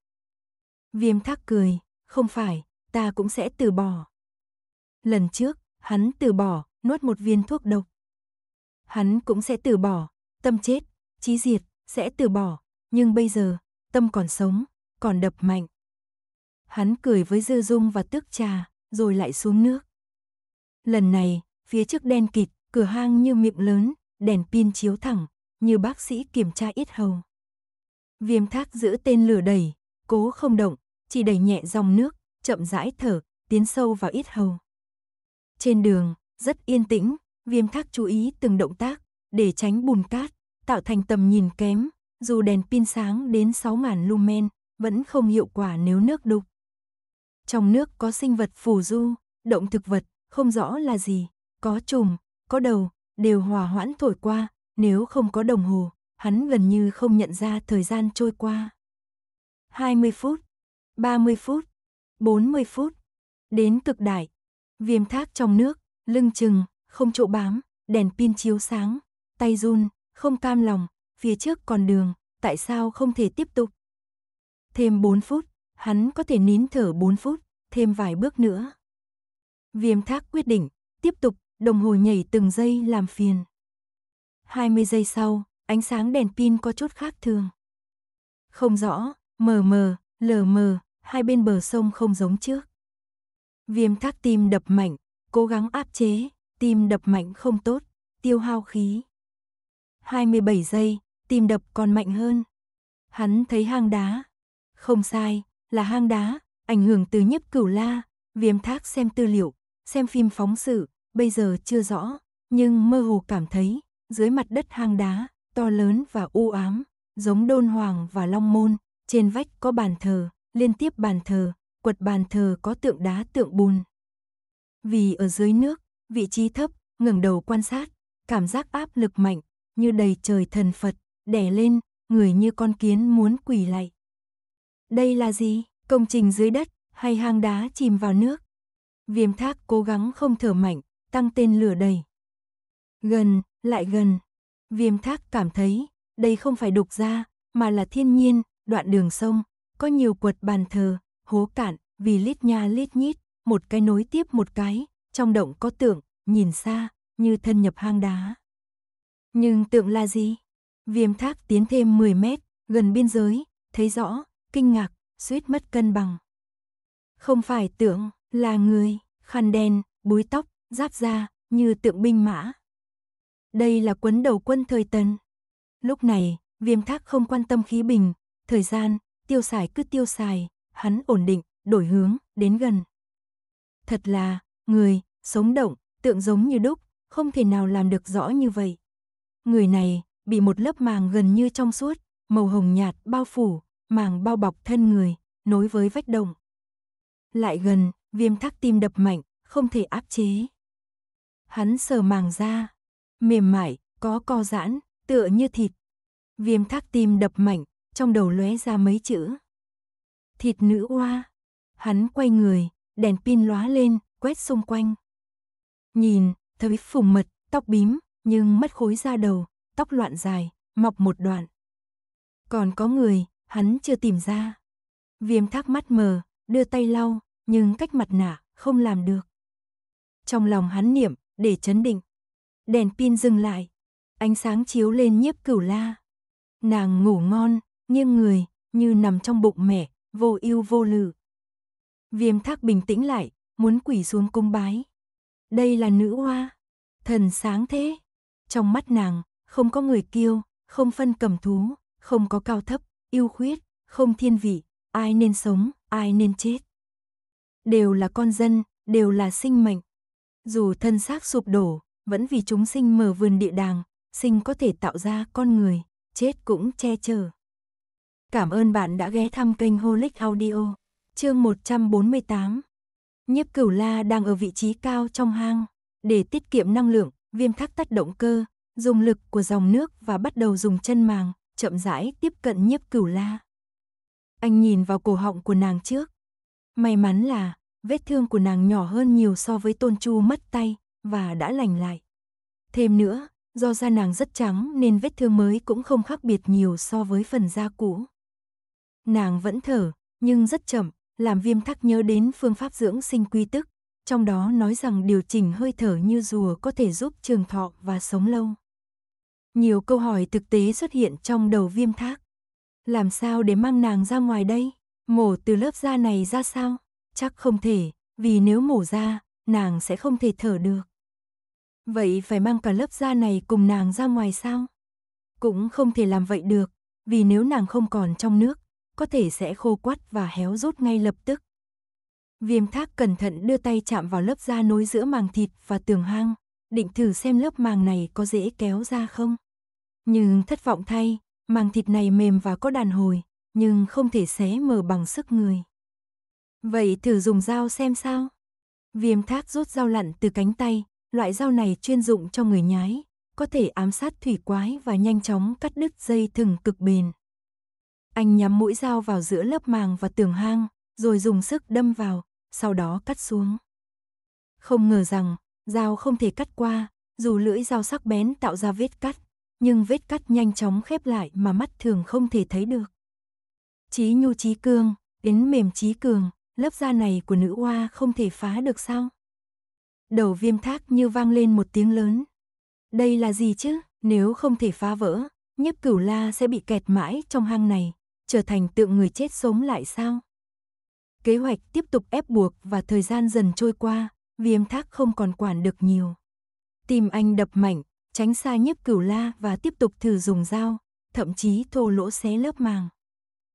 Viêm thác cười, không phải, ta cũng sẽ từ bỏ. Lần trước, hắn từ bỏ, nuốt một viên thuốc độc. Hắn cũng sẽ từ bỏ, tâm chết, trí diệt, sẽ từ bỏ, nhưng bây giờ, tâm còn sống, còn đập mạnh. Hắn cười với dư dung và tước trà, rồi lại xuống nước. Lần này, phía trước đen kịt, cửa hang như miệng lớn, đèn pin chiếu thẳng, như bác sĩ kiểm tra ít hầu. Viêm thác giữ tên lửa đầy, cố không động, chỉ đẩy nhẹ dòng nước, chậm rãi thở, tiến sâu vào ít hầu. Trên đường, rất yên tĩnh, viêm thác chú ý từng động tác, để tránh bùn cát, tạo thành tầm nhìn kém, dù đèn pin sáng đến 6.000 lumen, vẫn không hiệu quả nếu nước đục. Trong nước có sinh vật phù du, động thực vật, không rõ là gì, có trùng, có đầu, đều hòa hoãn thổi qua, nếu không có đồng hồ, hắn gần như không nhận ra thời gian trôi qua. 20 phút, 30 phút, 40 phút, đến cực đại, viêm thác trong nước, lưng chừng, không chỗ bám, đèn pin chiếu sáng, tay run, không cam lòng, phía trước còn đường, tại sao không thể tiếp tục? Thêm 4 phút, hắn có thể nín thở 4 phút, thêm vài bước nữa. Viêm thác quyết định, tiếp tục đồng hồ nhảy từng giây làm phiền. 20 giây sau, ánh sáng đèn pin có chút khác thường. Không rõ, mờ mờ, lờ mờ, hai bên bờ sông không giống trước. Viêm thác tim đập mạnh, cố gắng áp chế, tim đập mạnh không tốt, tiêu hao khí. 27 giây, tim đập còn mạnh hơn. Hắn thấy hang đá. Không sai, là hang đá, ảnh hưởng từ nhiếp cửu la. Viêm thác xem tư liệu, xem phim phóng sự, bây giờ chưa rõ, nhưng mơ hồ cảm thấy, dưới mặt đất hang đá, to lớn và u ám, giống đôn hoàng và long môn, trên vách có bàn thờ, liên tiếp bàn thờ, quật bàn thờ có tượng đá tượng bùn. Vì ở dưới nước, vị trí thấp, ngẩng đầu quan sát, cảm giác áp lực mạnh, như đầy trời thần Phật, đè lên, người như con kiến muốn quỳ lạy. Đây là gì? Công trình dưới đất hay hang đá chìm vào nước? Viêm thác cố gắng không thở mạnh, tăng tên lửa đầy. Gần, lại gần. Viêm thác cảm thấy, đây không phải đục ra, mà là thiên nhiên, đoạn đường sông, có nhiều quật bàn thờ, hố cạn, vì lít nha lít nhít, một cái nối tiếp một cái, trong động có tượng, nhìn xa, như thân nhập hang đá. Nhưng tượng là gì? Viêm thác tiến thêm 10 mét, gần biên giới, thấy rõ, kinh ngạc, suýt mất cân bằng. Không phải tượng, là người, khăn đen, búi tóc, giáp ra, như tượng binh mã. Đây là quấn đầu quân thời tần. Lúc này, viêm thác không quan tâm khí bình, thời gian, tiêu xài cứ tiêu xài, hắn ổn định, đổi hướng, đến gần. Thật là, người, sống động, tượng giống như đúc, không thể nào làm được rõ như vậy. Người này, bị một lớp màng gần như trong suốt, màu hồng nhạt bao phủ, màng bao bọc thân người, nối với vách động. Lại gần, viêm thác tim đập mạnh, không thể áp chế hắn sờ màng ra, mềm mại, có co giãn, tựa như thịt. Viêm thác tim đập mạnh, trong đầu lóe ra mấy chữ. Thịt nữ oa. Hắn quay người, đèn pin lóa lên, quét xung quanh. Nhìn, thấy phùng mật, tóc bím, nhưng mất khối da đầu, tóc loạn dài, mọc một đoạn. Còn có người, hắn chưa tìm ra. Viêm thác mắt mờ, đưa tay lau, nhưng cách mặt nạ, không làm được. Trong lòng hắn niệm, để chấn định. Đèn pin dừng lại, ánh sáng chiếu lên nhiếp cửu la. Nàng ngủ ngon, nghiêng người, như nằm trong bụng mẹ, vô ưu vô lự. Viêm thác bình tĩnh lại, muốn quỷ xuống cung bái. Đây là nữ hoa, thần sáng thế. Trong mắt nàng, không có người kiêu, không phân cầm thú, không có cao thấp, yêu khuyết, không thiên vị, ai nên sống, ai nên chết. Đều là con dân, đều là sinh mệnh. Dù thân xác sụp đổ, vẫn vì chúng sinh mở vườn địa đàng, sinh có thể tạo ra con người, chết cũng che chở. Cảm ơn bạn đã ghé thăm kênh Holic Audio. Chương 148. Nhiếp Cửu La đang ở vị trí cao trong hang, để tiết kiệm năng lượng, Viêm Thác tắt động cơ, dùng lực của dòng nước và bắt đầu dùng chân màng, chậm rãi tiếp cận Nhiếp Cửu La. Anh nhìn vào cổ họng của nàng trước. May mắn là vết thương của nàng nhỏ hơn nhiều so với Tôn Chu mất tay và đã lành lại. Thêm nữa, do da nàng rất trắng nên vết thương mới cũng không khác biệt nhiều so với phần da cũ. Nàng vẫn thở, nhưng rất chậm, làm viêm thắc nhớ đến phương pháp dưỡng sinh quy tức, trong đó nói rằng điều chỉnh hơi thở như rùa có thể giúp trường thọ và sống lâu. Nhiều câu hỏi thực tế xuất hiện trong đầu viêm thác. Làm sao để mang nàng ra ngoài đây? Mổ từ lớp da này ra sao? Chắc không thể, vì nếu mổ ra, nàng sẽ không thể thở được. Vậy phải mang cả lớp da này cùng nàng ra ngoài sao? Cũng không thể làm vậy được, vì nếu nàng không còn trong nước, có thể sẽ khô quắt và héo rút ngay lập tức. Viêm thác cẩn thận đưa tay chạm vào lớp da nối giữa màng thịt và tường hang, định thử xem lớp màng này có dễ kéo ra không. Nhưng thất vọng thay, màng thịt này mềm và có đàn hồi, nhưng không thể xé mở bằng sức người. Vậy thử dùng dao xem sao. Viêm thác rút dao lặn từ cánh tay, loại dao này chuyên dụng cho người nhái, có thể ám sát thủy quái và nhanh chóng cắt đứt dây thừng cực bền. Anh nhắm mũi dao vào giữa lớp màng và tường hang, rồi dùng sức đâm vào, sau đó cắt xuống. Không ngờ rằng, dao không thể cắt qua, dù lưỡi dao sắc bén tạo ra vết cắt, nhưng vết cắt nhanh chóng khép lại mà mắt thường không thể thấy được. Chí nhu chí cương, yến mềm chí cường, lớp da này của nữ oa không thể phá được sao? Đầu viêm thác như vang lên một tiếng lớn. Đây là gì chứ, nếu không thể phá vỡ, nhiếp cửu la sẽ bị kẹt mãi trong hang này, trở thành tượng người chết sống lại sao? Kế hoạch tiếp tục ép buộc và thời gian dần trôi qua, viêm thác không còn quản được nhiều. Tìm anh đập mạnh, tránh xa nhiếp cửu la và tiếp tục thử dùng dao, thậm chí thô lỗ xé lớp màng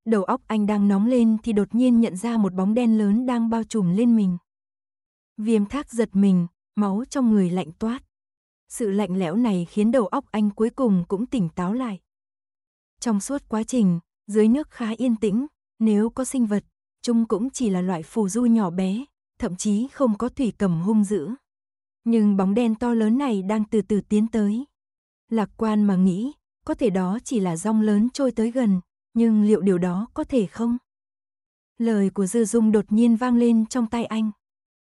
đầu óc anh đang nóng lên thì đột nhiên nhận ra một bóng đen lớn đang bao trùm lên mình. Viêm thác giật mình, máu trong người lạnh toát. Sự lạnh lẽo này khiến đầu óc anh cuối cùng cũng tỉnh táo lại. Trong suốt quá trình, dưới nước khá yên tĩnh, nếu có sinh vật, chúng cũng chỉ là loại phù du nhỏ bé, thậm chí không có thủy cầm hung dữ. Nhưng bóng đen to lớn này đang từ từ tiến tới. Lạc quan mà nghĩ, có thể đó chỉ là rong lớn trôi tới gần, nhưng liệu điều đó có thể không? Lời của Dư Dung đột nhiên vang lên trong tay anh.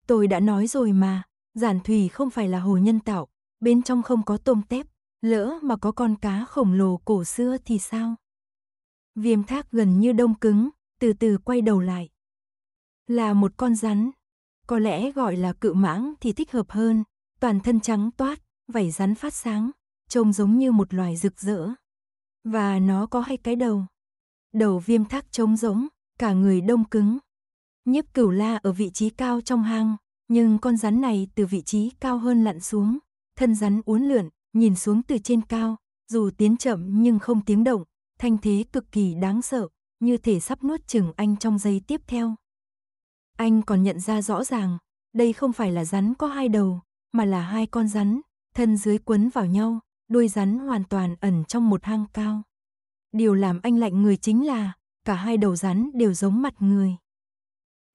Tôi đã nói rồi mà, giản thủy không phải là hồ nhân tạo, bên trong không có tôm tép, lỡ mà có con cá khổng lồ cổ xưa thì sao? Viêm thác gần như đông cứng, từ từ quay đầu lại. Là một con rắn, có lẽ gọi là cự mãng thì thích hợp hơn, toàn thân trắng toát, vảy rắn phát sáng, trông giống như một loài rực rỡ. Và nó có hai cái đầu đầu viêm thác trống rỗng, cả người đông cứng. Nhiếp cửu la ở vị trí cao trong hang, nhưng con rắn này từ vị trí cao hơn lặn xuống, thân rắn uốn lượn, nhìn xuống từ trên cao, dù tiến chậm nhưng không tiếng động, thanh thế cực kỳ đáng sợ, như thể sắp nuốt chừng anh trong giây tiếp theo. Anh còn nhận ra rõ ràng, đây không phải là rắn có hai đầu, mà là hai con rắn, thân dưới quấn vào nhau, đuôi rắn hoàn toàn ẩn trong một hang cao. Điều làm anh lạnh người chính là cả hai đầu rắn đều giống mặt người.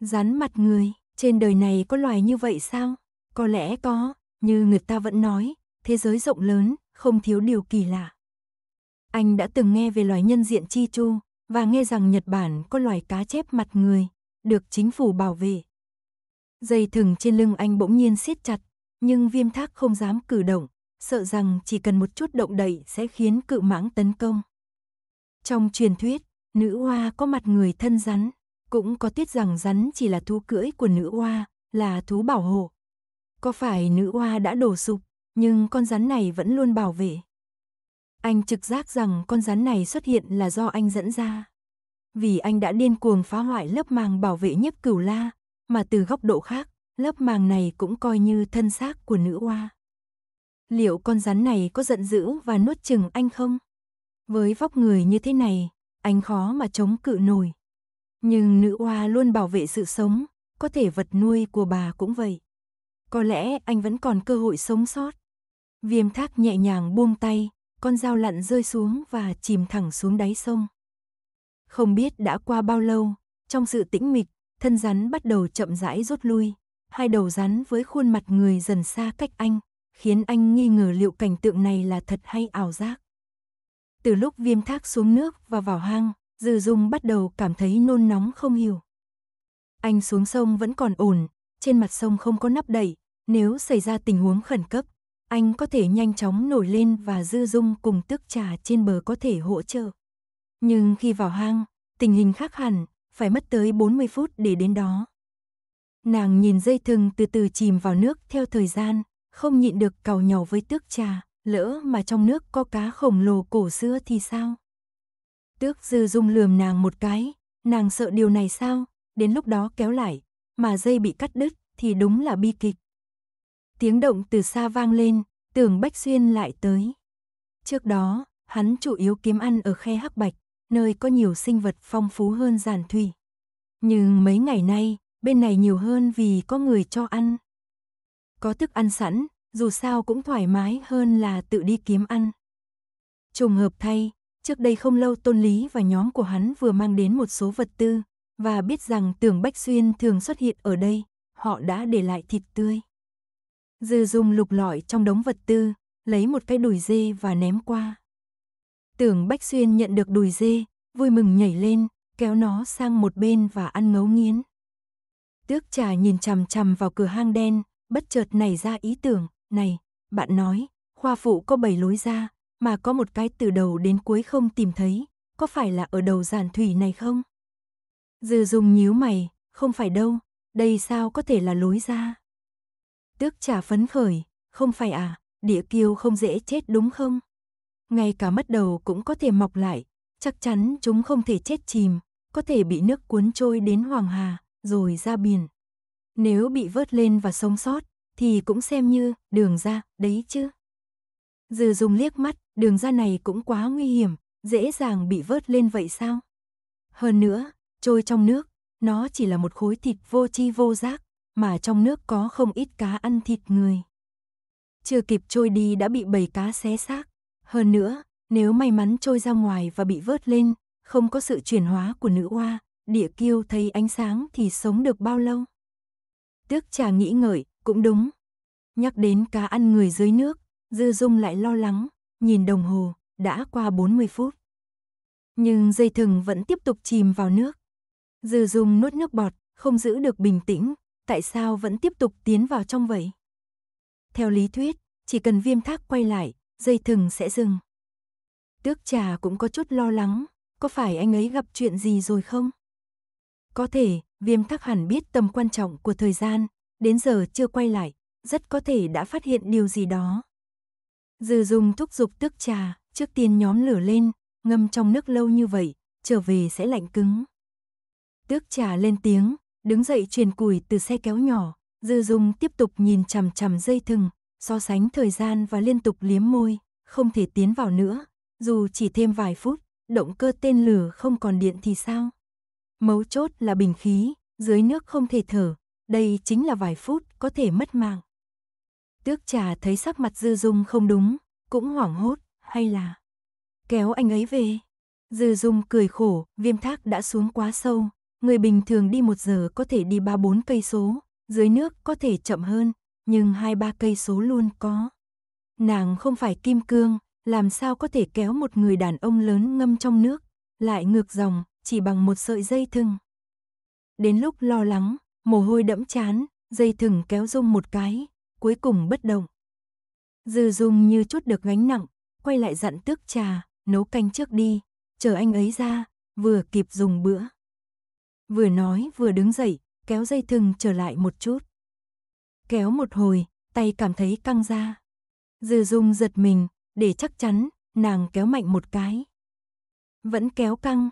Rắn mặt người, trên đời này có loài như vậy sao? Có lẽ có, như người ta vẫn nói, thế giới rộng lớn, không thiếu điều kỳ lạ. Anh đã từng nghe về loài nhân diện chi chu và nghe rằng Nhật Bản có loài cá chép mặt người, được chính phủ bảo vệ. Dây thừng trên lưng anh bỗng nhiên siết chặt, nhưng viêm thác không dám cử động, sợ rằng chỉ cần một chút động đậy sẽ khiến cự mãng tấn công. Trong truyền thuyết, nữ hoa có mặt người thân rắn, cũng có tiết rằng rắn chỉ là thú cưỡi của nữ hoa, là thú bảo hộ. Có phải nữ hoa đã đổ sụp, nhưng con rắn này vẫn luôn bảo vệ. Anh trực giác rằng con rắn này xuất hiện là do anh dẫn ra. Vì anh đã điên cuồng phá hoại lớp màng bảo vệ nhấp cửu la, mà từ góc độ khác, lớp màng này cũng coi như thân xác của nữ hoa. Liệu con rắn này có giận dữ và nuốt chừng anh không? Với vóc người như thế này, anh khó mà chống cự nổi. Nhưng nữ oa luôn bảo vệ sự sống, có thể vật nuôi của bà cũng vậy. Có lẽ anh vẫn còn cơ hội sống sót. Viêm thác nhẹ nhàng buông tay, con dao lặn rơi xuống và chìm thẳng xuống đáy sông. Không biết đã qua bao lâu, trong sự tĩnh mịch, thân rắn bắt đầu chậm rãi rút lui. Hai đầu rắn với khuôn mặt người dần xa cách anh, khiến anh nghi ngờ liệu cảnh tượng này là thật hay ảo giác. Từ lúc viêm thác xuống nước và vào hang, Dư Dung bắt đầu cảm thấy nôn nóng không hiểu. Anh xuống sông vẫn còn ổn, trên mặt sông không có nắp đậy, nếu xảy ra tình huống khẩn cấp, anh có thể nhanh chóng nổi lên và Dư Dung cùng tước trà trên bờ có thể hỗ trợ. Nhưng khi vào hang, tình hình khác hẳn, phải mất tới 40 phút để đến đó. Nàng nhìn dây thừng từ từ chìm vào nước theo thời gian, không nhịn được cào nhau với tước trà lỡ mà trong nước có cá khổng lồ cổ xưa thì sao? Tước dư dung lườm nàng một cái, nàng sợ điều này sao, đến lúc đó kéo lại, mà dây bị cắt đứt thì đúng là bi kịch. Tiếng động từ xa vang lên, tưởng Bách Xuyên lại tới. Trước đó, hắn chủ yếu kiếm ăn ở khe Hắc Bạch, nơi có nhiều sinh vật phong phú hơn giàn thủy. Nhưng mấy ngày nay, bên này nhiều hơn vì có người cho ăn. Có thức ăn sẵn, dù sao cũng thoải mái hơn là tự đi kiếm ăn. Trùng hợp thay, trước đây không lâu Tôn Lý và nhóm của hắn vừa mang đến một số vật tư, và biết rằng tưởng Bách Xuyên thường xuất hiện ở đây, họ đã để lại thịt tươi. Dư dùng lục lọi trong đống vật tư, lấy một cái đùi dê và ném qua. Tưởng Bách Xuyên nhận được đùi dê, vui mừng nhảy lên, kéo nó sang một bên và ăn ngấu nghiến. Tước trà nhìn chằm chằm vào cửa hang đen, bất chợt nảy ra ý tưởng, này, bạn nói, khoa phụ có bảy lối ra, mà có một cái từ đầu đến cuối không tìm thấy, có phải là ở đầu giàn thủy này không? Dư dùng nhíu mày, không phải đâu, đây sao có thể là lối ra? Tước trả phấn khởi, không phải à, địa kiêu không dễ chết đúng không? Ngay cả mất đầu cũng có thể mọc lại, chắc chắn chúng không thể chết chìm, có thể bị nước cuốn trôi đến Hoàng Hà, rồi ra biển. Nếu bị vớt lên và sống sót, thì cũng xem như đường ra, đấy chứ. Dừ dùng liếc mắt, đường ra này cũng quá nguy hiểm, dễ dàng bị vớt lên vậy sao? Hơn nữa, trôi trong nước, nó chỉ là một khối thịt vô chi vô giác, mà trong nước có không ít cá ăn thịt người. Chưa kịp trôi đi đã bị bầy cá xé xác. Hơn nữa, nếu may mắn trôi ra ngoài và bị vớt lên, không có sự chuyển hóa của nữ oa, địa kiêu thấy ánh sáng thì sống được bao lâu? Tước trà nghĩ ngợi, cũng đúng. Nhắc đến cá ăn người dưới nước, Dư Dung lại lo lắng, nhìn đồng hồ, đã qua 40 phút. Nhưng dây thừng vẫn tiếp tục chìm vào nước. Dư Dung nuốt nước bọt, không giữ được bình tĩnh, tại sao vẫn tiếp tục tiến vào trong vậy? Theo lý thuyết, chỉ cần viêm thác quay lại, dây thừng sẽ dừng. Tước trà cũng có chút lo lắng, có phải anh ấy gặp chuyện gì rồi không? Có thể, viêm thác hẳn biết tầm quan trọng của thời gian, đến giờ chưa quay lại, rất có thể đã phát hiện điều gì đó. Dư dùng thúc dục tước trà, trước tiên nhóm lửa lên, ngâm trong nước lâu như vậy, trở về sẽ lạnh cứng. Tước trà lên tiếng, đứng dậy truyền củi từ xe kéo nhỏ, Dư dùng tiếp tục nhìn chằm chằm dây thừng, so sánh thời gian và liên tục liếm môi, không thể tiến vào nữa, dù chỉ thêm vài phút, động cơ tên lửa không còn điện thì sao? Mấu chốt là bình khí, dưới nước không thể thở, đây chính là vài phút có thể mất mạng. Tước trà thấy sắc mặt Dư Dung không đúng, cũng hoảng hốt, hay là kéo anh ấy về. Dư Dung cười khổ, viêm thác đã xuống quá sâu, người bình thường đi một giờ có thể đi ba bốn cây số, dưới nước có thể chậm hơn, nhưng hai ba cây số luôn có. Nàng không phải kim cương, làm sao có thể kéo một người đàn ông lớn ngâm trong nước, lại ngược dòng, chỉ bằng một sợi dây thừng. Đến lúc lo lắng, mồ hôi đẫm chán, dây thừng kéo rung một cái, cuối cùng bất động. Dư Dung như chút được gánh nặng, quay lại dặn tước trà, nấu canh trước đi, chờ anh ấy ra, vừa kịp dùng bữa. Vừa nói vừa đứng dậy, kéo dây thừng trở lại một chút. Kéo một hồi, tay cảm thấy căng ra. Dư Dung giật mình, để chắc chắn, nàng kéo mạnh một cái. Vẫn kéo căng,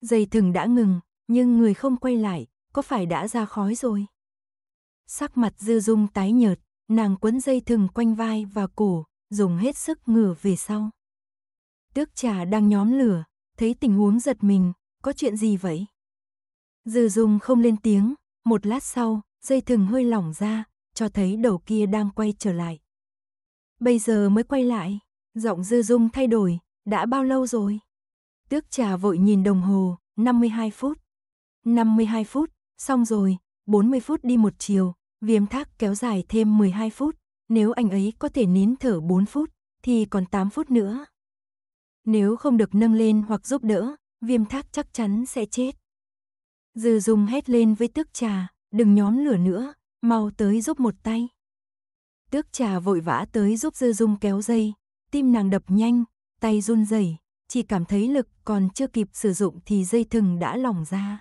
dây thừng đã ngừng, nhưng người không quay lại, có phải đã ra khói rồi? Sắc mặt dư dung tái nhợt, nàng quấn dây thừng quanh vai và cổ, dùng hết sức ngửa về sau. Tước trà đang nhóm lửa, thấy tình huống giật mình, có chuyện gì vậy? Dư dung không lên tiếng, một lát sau, dây thừng hơi lỏng ra, cho thấy đầu kia đang quay trở lại. Bây giờ mới quay lại, giọng dư dung thay đổi, đã bao lâu rồi? Tước trà vội nhìn đồng hồ, 52 phút. 52 phút, Xong rồi, 40 phút đi một chiều, viêm thác kéo dài thêm 12 phút, nếu anh ấy có thể nín thở 4 phút, thì còn 8 phút nữa. Nếu không được nâng lên hoặc giúp đỡ, viêm thác chắc chắn sẽ chết. Dư dùng hét lên với tước trà, đừng nhóm lửa nữa, mau tới giúp một tay. Tước trà vội vã tới giúp dư dung kéo dây, tim nàng đập nhanh, tay run rẩy, chỉ cảm thấy lực còn chưa kịp sử dụng thì dây thừng đã lỏng ra.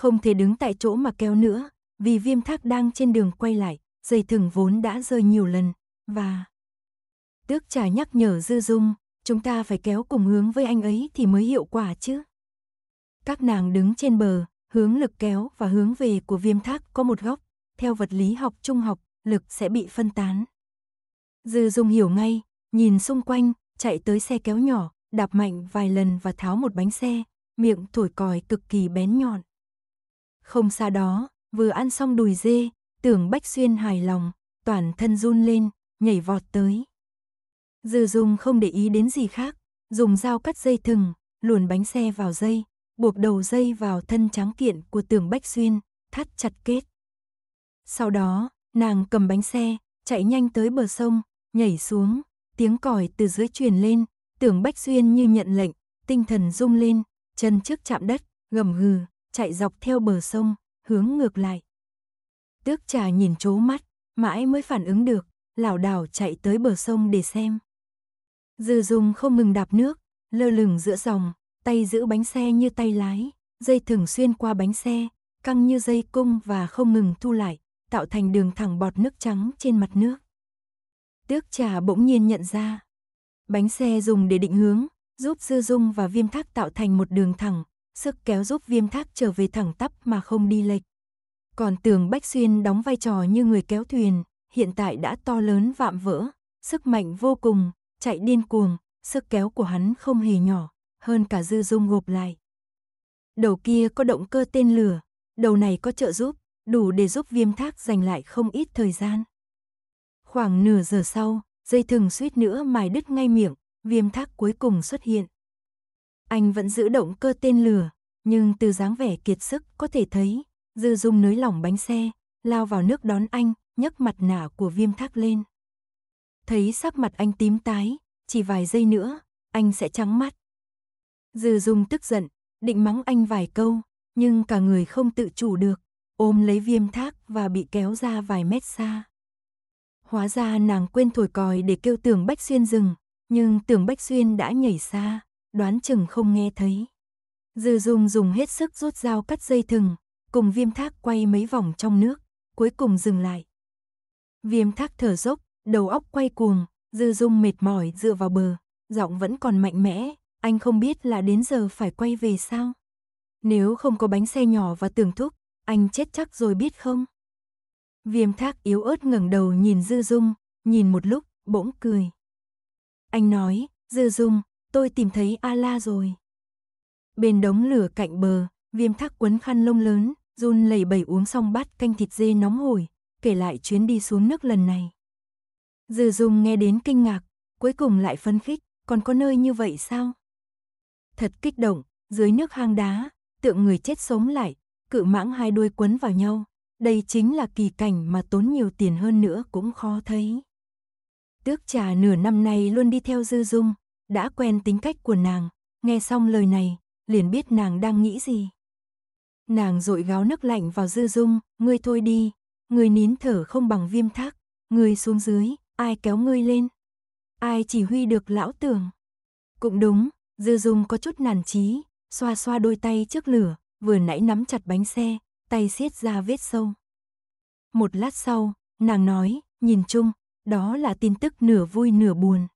Không thể đứng tại chỗ mà kéo nữa, vì viêm thác đang trên đường quay lại, dây thừng vốn đã rơi nhiều lần, và... Tước trà nhắc nhở Dư Dung, chúng ta phải kéo cùng hướng với anh ấy thì mới hiệu quả chứ. Các nàng đứng trên bờ, hướng lực kéo và hướng về của viêm thác có một góc, theo vật lý học trung học, lực sẽ bị phân tán. Dư Dung hiểu ngay, nhìn xung quanh, chạy tới xe kéo nhỏ, đạp mạnh vài lần và tháo một bánh xe, miệng thổi còi cực kỳ bén nhọn. Không xa đó, vừa ăn xong đùi dê, tưởng Bách Xuyên hài lòng, toàn thân run lên, nhảy vọt tới. Dư dùng không để ý đến gì khác, dùng dao cắt dây thừng, luồn bánh xe vào dây, buộc đầu dây vào thân tráng kiện của tưởng Bách Xuyên, thắt chặt kết. Sau đó, nàng cầm bánh xe, chạy nhanh tới bờ sông, nhảy xuống, tiếng còi từ dưới truyền lên, tưởng Bách Xuyên như nhận lệnh, tinh thần rung lên, chân trước chạm đất, gầm gừ, chạy dọc theo bờ sông, hướng ngược lại. Tước trà nhìn chố mắt, mãi mới phản ứng được, lảo đảo chạy tới bờ sông để xem. Dư Dung không ngừng đạp nước, lơ lửng giữa dòng, tay giữ bánh xe như tay lái, dây thừng xuyên qua bánh xe, căng như dây cung và không ngừng thu lại, tạo thành đường thẳng bọt nước trắng trên mặt nước. Tước trà bỗng nhiên nhận ra, bánh xe dùng để định hướng, giúp Dư Dung và Viêm Thác tạo thành một đường thẳng, sức kéo giúp viêm thác trở về thẳng tắp mà không đi lệch. Còn tường Bách Xuyên đóng vai trò như người kéo thuyền, hiện tại đã to lớn vạm vỡ, sức mạnh vô cùng, chạy điên cuồng, sức kéo của hắn không hề nhỏ, hơn cả dư dung gộp lại. Đầu kia có động cơ tên lửa, đầu này có trợ giúp, đủ để giúp viêm thác giành lại không ít thời gian. Khoảng nửa giờ sau, dây thừng suýt nữa mài đứt ngay miệng, viêm thác cuối cùng xuất hiện. Anh vẫn giữ động cơ tên lửa, nhưng từ dáng vẻ kiệt sức có thể thấy, Dư Dung nới lỏng bánh xe, lao vào nước đón anh, nhấc mặt nạ của viêm thác lên. Thấy sắc mặt anh tím tái, chỉ vài giây nữa, anh sẽ trắng mắt. Dư Dung tức giận, định mắng anh vài câu, nhưng cả người không tự chủ được, ôm lấy viêm thác và bị kéo ra vài mét xa. Hóa ra nàng quên thổi còi để kêu tưởng Bách Xuyên dừng, nhưng tưởng Bách Xuyên đã nhảy xa đoán chừng không nghe thấy. Dư Dung dùng hết sức rút dao cắt dây thừng, cùng viêm thác quay mấy vòng trong nước, cuối cùng dừng lại. Viêm thác thở dốc, đầu óc quay cuồng, Dư Dung mệt mỏi dựa vào bờ, giọng vẫn còn mạnh mẽ, anh không biết là đến giờ phải quay về sao. Nếu không có bánh xe nhỏ và tường thúc, anh chết chắc rồi biết không? Viêm thác yếu ớt ngẩng đầu nhìn Dư Dung, nhìn một lúc, bỗng cười. Anh nói, Dư Dung, tôi tìm thấy Ala rồi. Bên đống lửa cạnh bờ, viêm thác quấn khăn lông lớn, run lẩy bẩy uống xong bát canh thịt dê nóng hổi, kể lại chuyến đi xuống nước lần này. Dư Dung nghe đến kinh ngạc, cuối cùng lại phân khích, còn có nơi như vậy sao? Thật kích động, dưới nước hang đá, tượng người chết sống lại, cự mãng hai đuôi quấn vào nhau, đây chính là kỳ cảnh mà tốn nhiều tiền hơn nữa cũng khó thấy. Tước trà nửa năm nay luôn đi theo Dư Dung, đã quen tính cách của nàng, nghe xong lời này, liền biết nàng đang nghĩ gì. Nàng dội gáo nước lạnh vào dư dung, ngươi thôi đi, ngươi nín thở không bằng viêm thác, ngươi xuống dưới, ai kéo ngươi lên, ai chỉ huy được lão tưởng. Cũng đúng, dư dung có chút nản trí, xoa xoa đôi tay trước lửa, vừa nãy nắm chặt bánh xe, tay xiết ra vết sâu. Một lát sau, nàng nói, nhìn chung, đó là tin tức nửa vui nửa buồn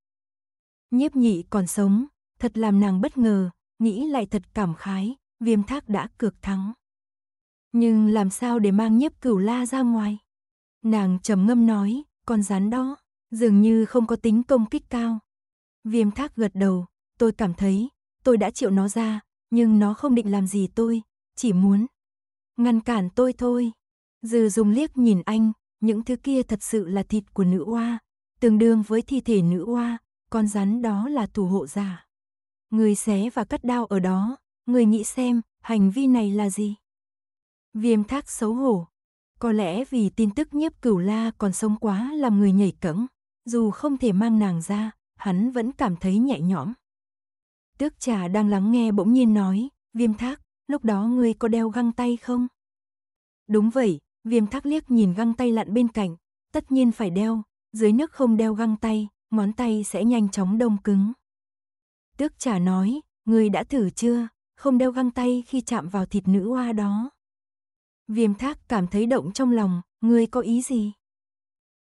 nhiếp nhị còn sống, thật làm nàng bất ngờ, nghĩ lại thật cảm khái, viêm thác đã cược thắng. Nhưng làm sao để mang nhiếp cửu la ra ngoài? Nàng trầm ngâm nói, con rắn đó, dường như không có tính công kích cao. Viêm thác gật đầu, tôi cảm thấy, tôi đã chịu nó ra, nhưng nó không định làm gì tôi, chỉ muốn ngăn cản tôi thôi. Dư dùng liếc nhìn anh, những thứ kia thật sự là thịt của nữ oa, tương đương với thi thể nữ oa, con rắn đó là thủ hộ giả. Người xé và cắt đao ở đó, người nghĩ xem, hành vi này là gì? Viêm thác xấu hổ. Có lẽ vì tin tức nhiếp cửu la còn sống quá làm người nhảy cẫng, dù không thể mang nàng ra, hắn vẫn cảm thấy nhẹ nhõm. Tước trà đang lắng nghe bỗng nhiên nói, viêm thác, lúc đó ngươi có đeo găng tay không? Đúng vậy, viêm thác liếc nhìn găng tay lặn bên cạnh, tất nhiên phải đeo, dưới nước không đeo găng tay, ngón tay sẽ nhanh chóng đông cứng. Tước trả nói, người đã thử chưa, không đeo găng tay khi chạm vào thịt nữ hoa đó. Viêm thác cảm thấy động trong lòng, Người có ý gì?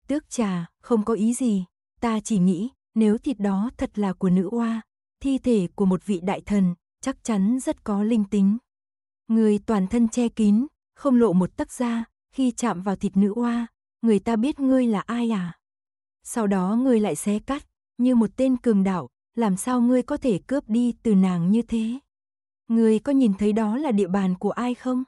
Tước trà, không có ý gì, ta chỉ nghĩ, nếu thịt đó thật là của nữ oa, thi thể của một vị đại thần, chắc chắn rất có linh tính. Người toàn thân che kín, không lộ một tấc da, khi chạm vào thịt nữ oa, người ta biết ngươi là ai à? sau đó ngươi lại xé cắt, như một tên cường đạo, làm sao ngươi có thể cướp đi từ nàng như thế? Ngươi có nhìn thấy đó là địa bàn của ai không?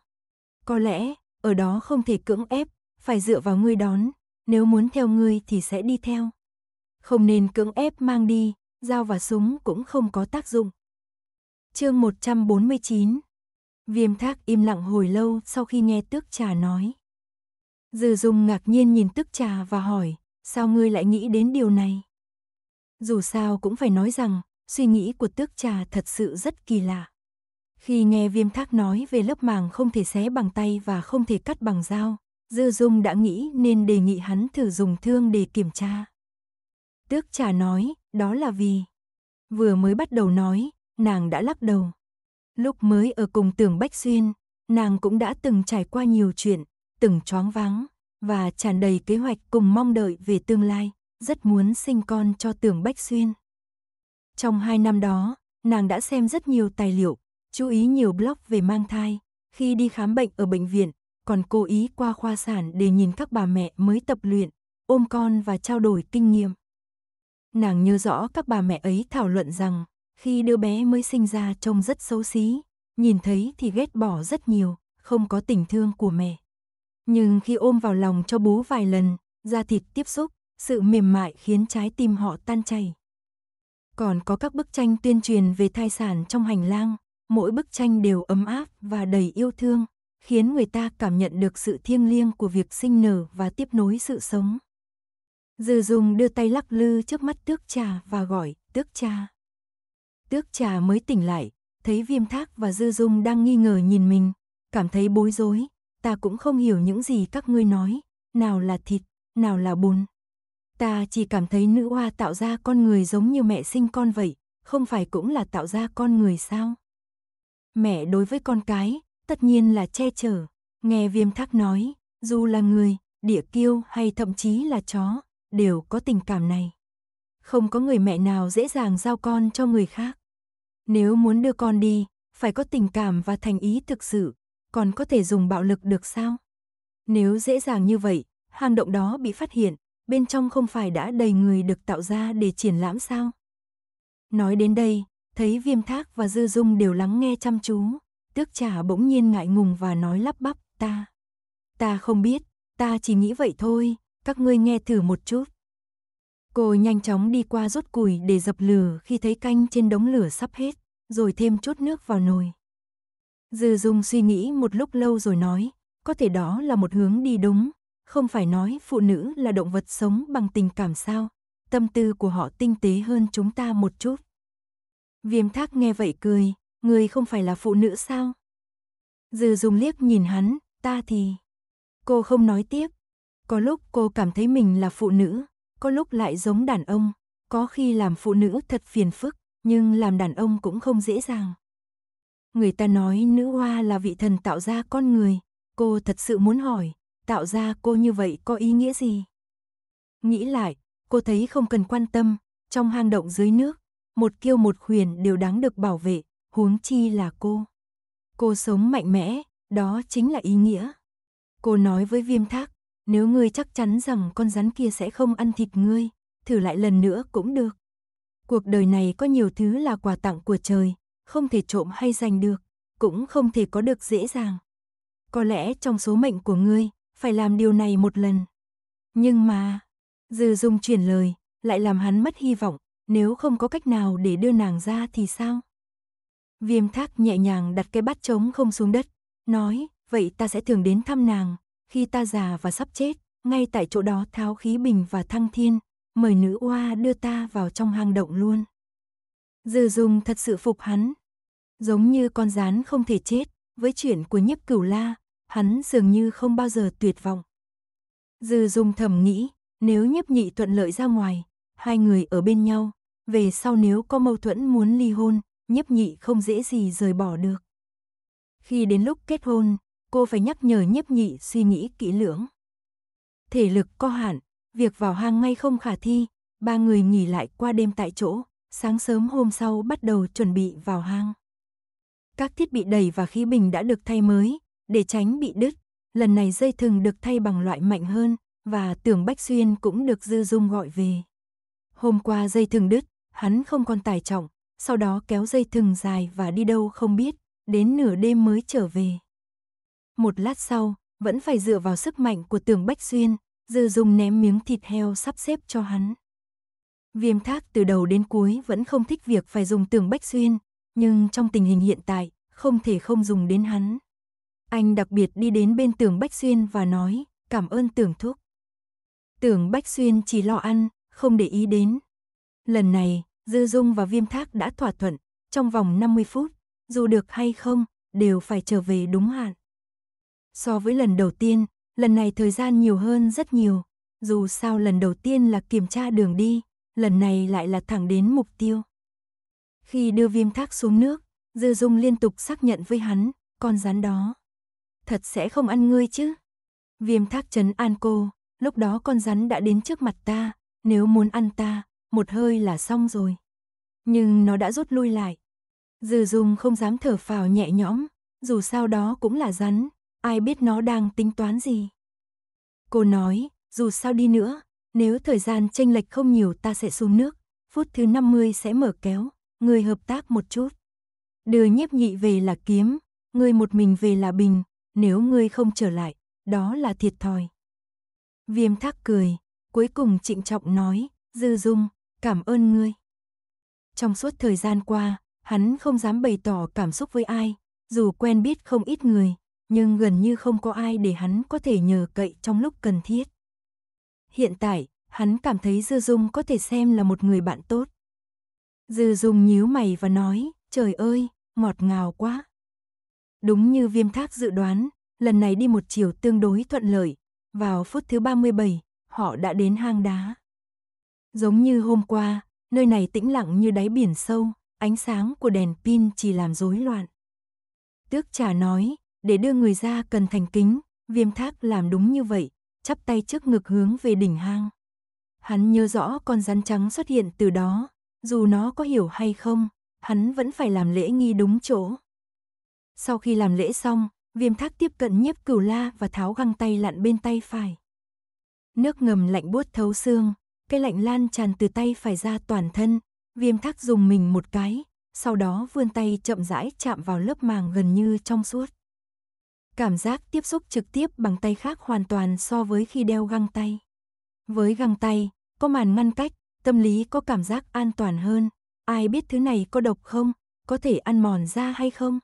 Có lẽ, ở đó không thể cưỡng ép, phải dựa vào ngươi đón, nếu muốn theo ngươi thì sẽ đi theo. Không nên cưỡng ép mang đi, dao và súng cũng không có tác dụng. Chương 149 Viêm thác im lặng hồi lâu sau khi nghe tước trà nói. Dư dung ngạc nhiên nhìn tước trà và hỏi, sao ngươi lại nghĩ đến điều này? Dù sao cũng phải nói rằng, suy nghĩ của tước trà thật sự rất kỳ lạ. Khi nghe viêm thác nói về lớp màng không thể xé bằng tay và không thể cắt bằng dao, Dư Dung đã nghĩ nên đề nghị hắn thử dùng thương để kiểm tra. Tước trà nói, đó là vì... Vừa mới bắt đầu nói, nàng đã lắc đầu. Lúc mới ở cùng tưởng Bách Xuyên, nàng cũng đã từng trải qua nhiều chuyện, từng choáng váng, và tràn đầy kế hoạch cùng mong đợi về tương lai, rất muốn sinh con cho Tưởng Bách Xuyên. Trong hai năm đó, nàng đã xem rất nhiều tài liệu, chú ý nhiều blog về mang thai, khi đi khám bệnh ở bệnh viện, còn cố ý qua khoa sản để nhìn các bà mẹ mới tập luyện, ôm con và trao đổi kinh nghiệm. Nàng nhớ rõ các bà mẹ ấy thảo luận rằng, khi đứa bé mới sinh ra trông rất xấu xí, nhìn thấy thì ghét bỏ rất nhiều, không có tình thương của mẹ. Nhưng khi ôm vào lòng cho bú vài lần, da thịt tiếp xúc, sự mềm mại khiến trái tim họ tan chảy. Còn có các bức tranh tuyên truyền về thai sản trong hành lang, mỗi bức tranh đều ấm áp và đầy yêu thương, khiến người ta cảm nhận được sự thiêng liêng của việc sinh nở và tiếp nối sự sống. Dư Dung đưa tay lắc lư trước mắt Tước Trà và gọi, "Tước Trà." Tước Trà mới tỉnh lại, thấy Viêm Thác và Dư Dung đang nghi ngờ nhìn mình, cảm thấy bối rối, ta cũng không hiểu những gì các ngươi nói, nào là thịt, nào là bùn. Ta chỉ cảm thấy nữ hoa tạo ra con người giống như mẹ sinh con vậy, không phải cũng là tạo ra con người sao? Mẹ đối với con cái, tất nhiên là che chở, nghe viêm thác nói, dù là người, địa kiêu hay thậm chí là chó, đều có tình cảm này. Không có người mẹ nào dễ dàng giao con cho người khác. Nếu muốn đưa con đi, phải có tình cảm và thành ý thực sự, còn có thể dùng bạo lực được sao? Nếu dễ dàng như vậy, hang động đó bị phát hiện, bên trong không phải đã đầy người được tạo ra để triển lãm sao? Nói đến đây, thấy Viêm Thác và Dư Dung đều lắng nghe chăm chú, tước trả bỗng nhiên ngại ngùng và nói lắp bắp ta. Ta không biết, ta chỉ nghĩ vậy thôi, các ngươi nghe thử một chút. Cô nhanh chóng đi qua rốt củi để dập lửa khi thấy canh trên đống lửa sắp hết, rồi thêm chút nước vào nồi. Dư Dung suy nghĩ một lúc lâu rồi nói, có thể đó là một hướng đi đúng, không phải nói phụ nữ là động vật sống bằng tình cảm sao, tâm tư của họ tinh tế hơn chúng ta một chút. Viêm thác nghe vậy cười, người không phải là phụ nữ sao? Dư Dung liếc nhìn hắn, ta thì... Cô không nói tiếp, có lúc cô cảm thấy mình là phụ nữ, có lúc lại giống đàn ông, có khi làm phụ nữ thật phiền phức, nhưng làm đàn ông cũng không dễ dàng. Người ta nói nữ hoa là vị thần tạo ra con người, cô thật sự muốn hỏi, tạo ra cô như vậy có ý nghĩa gì? Nghĩ lại, cô thấy không cần quan tâm, trong hang động dưới nước, một kiêu một khuyền đều đáng được bảo vệ, huống chi là cô. Cô sống mạnh mẽ, đó chính là ý nghĩa. Cô nói với viêm thác, nếu ngươi chắc chắn rằng con rắn kia sẽ không ăn thịt ngươi, thử lại lần nữa cũng được. Cuộc đời này có nhiều thứ là quà tặng của trời, không thể trộm hay giành được, cũng không thể có được dễ dàng. Có lẽ trong số mệnh của ngươi, phải làm điều này một lần. Nhưng mà, Dư Dung chuyển lời, lại làm hắn mất hy vọng, nếu không có cách nào để đưa nàng ra thì sao? Viêm thác nhẹ nhàng đặt cái bát trống không xuống đất, nói, vậy ta sẽ thường đến thăm nàng, khi ta già và sắp chết, ngay tại chỗ đó tháo khí bình và thăng thiên, mời nữ oa đưa ta vào trong hang động luôn. Dư Dung thật sự phục hắn, Giống như con rán không thể chết, với chuyện của nhiếp cửu la, hắn dường như không bao giờ tuyệt vọng. Dư dung thầm nghĩ, nếu nhiếp nhị thuận lợi ra ngoài, hai người ở bên nhau, về sau nếu có mâu thuẫn muốn ly hôn, nhiếp nhị không dễ gì rời bỏ được. Khi đến lúc kết hôn, cô phải nhắc nhở nhiếp nhị suy nghĩ kỹ lưỡng. Thể lực có hạn, việc vào hang ngay không khả thi, ba người nghỉ lại qua đêm tại chỗ, sáng sớm hôm sau bắt đầu chuẩn bị vào hang các thiết bị đầy và khí bình đã được thay mới, để tránh bị đứt. Lần này dây thừng được thay bằng loại mạnh hơn, và tường Bách Xuyên cũng được Dư Dung gọi về. Hôm qua dây thừng đứt, hắn không còn tải trọng, sau đó kéo dây thừng dài và đi đâu không biết, đến nửa đêm mới trở về. Một lát sau, vẫn phải dựa vào sức mạnh của tường Bách Xuyên, Dư Dung ném miếng thịt heo sắp xếp cho hắn. Viêm thác từ đầu đến cuối vẫn không thích việc phải dùng tường Bách Xuyên, nhưng trong tình hình hiện tại, không thể không dùng đến hắn. Anh đặc biệt đi đến bên tường Bách Xuyên và nói, cảm ơn tưởng thúc. Tưởng Bách Xuyên chỉ lo ăn, không để ý đến. Lần này, Dư Dung và Viêm Thác đã thỏa thuận, trong vòng 50 phút, dù được hay không, đều phải trở về đúng hạn. So với lần đầu tiên, lần này thời gian nhiều hơn rất nhiều, dù sao lần đầu tiên là kiểm tra đường đi, lần này lại là thẳng đến mục tiêu. Khi đưa viêm thác xuống nước, Dư Dung liên tục xác nhận với hắn, con rắn đó. Thật sẽ không ăn ngươi chứ. Viêm thác chấn an cô, lúc đó con rắn đã đến trước mặt ta, nếu muốn ăn ta, một hơi là xong rồi. Nhưng nó đã rút lui lại. Dư Dung không dám thở phào nhẹ nhõm, dù sao đó cũng là rắn, ai biết nó đang tính toán gì. Cô nói, dù sao đi nữa, nếu thời gian chênh lệch không nhiều ta sẽ xuống nước, phút thứ 50 sẽ mở kéo người hợp tác một chút. Đưa nhiếp nhị về là kiếm, người một mình về là bình, nếu ngươi không trở lại, đó là thiệt thòi. Viêm thác cười, cuối cùng trịnh trọng nói, dư dung, cảm ơn ngươi. Trong suốt thời gian qua, hắn không dám bày tỏ cảm xúc với ai, dù quen biết không ít người, nhưng gần như không có ai để hắn có thể nhờ cậy trong lúc cần thiết. Hiện tại, hắn cảm thấy Dư Dung có thể xem là một người bạn tốt, Dư dùng nhíu mày và nói, trời ơi, ngọt ngào quá. Đúng như viêm thác dự đoán, lần này đi một chiều tương đối thuận lợi, vào phút thứ 37, họ đã đến hang đá. Giống như hôm qua, nơi này tĩnh lặng như đáy biển sâu, ánh sáng của đèn pin chỉ làm rối loạn. Tước trà nói, để đưa người ra cần thành kính, viêm thác làm đúng như vậy, chắp tay trước ngực hướng về đỉnh hang. Hắn nhớ rõ con rắn trắng xuất hiện từ đó, dù nó có hiểu hay không, hắn vẫn phải làm lễ nghi đúng chỗ. Sau khi làm lễ xong, viêm thác tiếp cận nhiếp cửu la và tháo găng tay lặn bên tay phải. Nước ngầm lạnh buốt thấu xương, cái lạnh lan tràn từ tay phải ra toàn thân, viêm thác dùng mình một cái, sau đó vươn tay chậm rãi chạm vào lớp màng gần như trong suốt. Cảm giác tiếp xúc trực tiếp bằng tay khác hoàn toàn so với khi đeo găng tay. Với găng tay, có màn ngăn cách, tâm lý có cảm giác an toàn hơn, ai biết thứ này có độc không, có thể ăn mòn da hay không.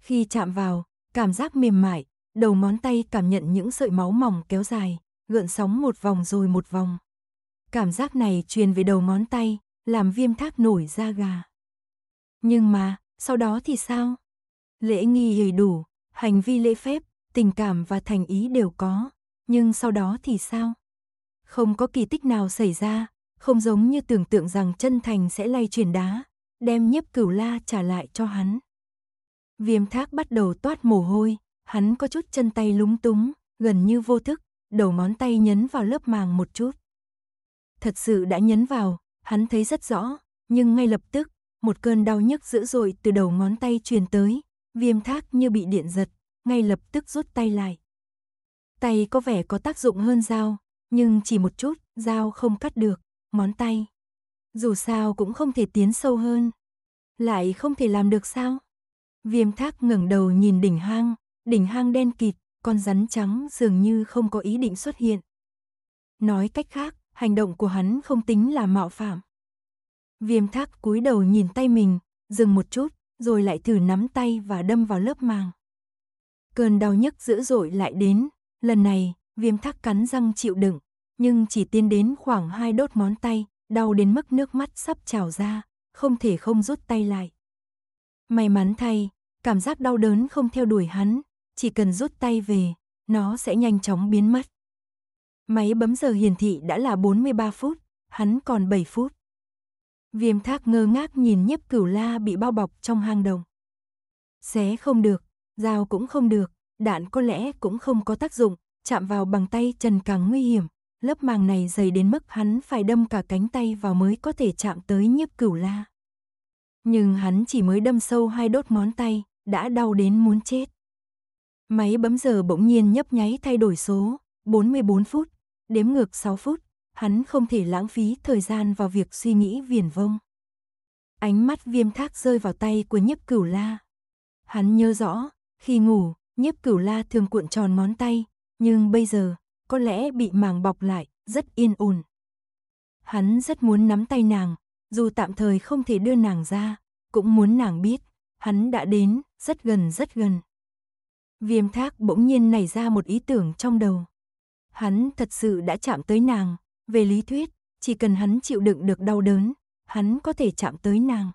Khi chạm vào, cảm giác mềm mại, đầu ngón tay cảm nhận những sợi máu mỏng kéo dài, gợn sóng một vòng rồi một vòng. Cảm giác này truyền về đầu ngón tay, làm viêm thác nổi da gà. Nhưng mà, sau đó thì sao? Lễ nghi đầy đủ, hành vi lễ phép, tình cảm và thành ý đều có, nhưng sau đó thì sao? Không có kỳ tích nào xảy ra, không giống như tưởng tượng rằng chân thành sẽ lay chuyển đá, đem nhiếp cửu la trả lại cho hắn. Viêm thác bắt đầu toát mồ hôi, hắn có chút chân tay lúng túng, gần như vô thức, đầu ngón tay nhấn vào lớp màng một chút. Thật sự đã nhấn vào, hắn thấy rất rõ, nhưng ngay lập tức, một cơn đau nhức dữ dội từ đầu ngón tay truyền tới, viêm thác như bị điện giật, ngay lập tức rút tay lại. Tay có vẻ có tác dụng hơn dao, nhưng chỉ một chút, dao không cắt được món tay. Dù sao cũng không thể tiến sâu hơn. Lại không thể làm được sao? Viêm thác ngẩng đầu nhìn đỉnh hang, đỉnh hang đen kịt, con rắn trắng dường như không có ý định xuất hiện. Nói cách khác, hành động của hắn không tính là mạo phạm. Viêm thác cúi đầu nhìn tay mình, dừng một chút, rồi lại thử nắm tay và đâm vào lớp màng. Cơn đau nhức dữ dội lại đến, lần này, viêm thác cắn răng chịu đựng nhưng chỉ tiến đến khoảng hai đốt món tay, đau đến mức nước mắt sắp trào ra, không thể không rút tay lại. May mắn thay, cảm giác đau đớn không theo đuổi hắn, chỉ cần rút tay về, nó sẽ nhanh chóng biến mất. Máy bấm giờ hiển thị đã là 43 phút, hắn còn 7 phút. Viêm thác ngơ ngác nhìn nhếp cửu la bị bao bọc trong hang đồng. Xé không được, dao cũng không được, đạn có lẽ cũng không có tác dụng, chạm vào bằng tay trần càng nguy hiểm, lớp màng này dày đến mức hắn phải đâm cả cánh tay vào mới có thể chạm tới nhiếp cửu la. Nhưng hắn chỉ mới đâm sâu hai đốt ngón tay, đã đau đến muốn chết. Máy bấm giờ bỗng nhiên nhấp nháy thay đổi số, 44 phút, đếm ngược 6 phút, hắn không thể lãng phí thời gian vào việc suy nghĩ viển vông. Ánh mắt viêm thác rơi vào tay của nhiếp cửu la. Hắn nhớ rõ, khi ngủ, nhiếp cửu la thường cuộn tròn món tay, nhưng bây giờ, có lẽ bị màng bọc lại, rất yên ổn. Hắn rất muốn nắm tay nàng, dù tạm thời không thể đưa nàng ra, cũng muốn nàng biết, hắn đã đến, rất gần rất gần. Viêm thác bỗng nhiên nảy ra một ý tưởng trong đầu. Hắn thật sự đã chạm tới nàng, về lý thuyết, chỉ cần hắn chịu đựng được đau đớn, hắn có thể chạm tới nàng.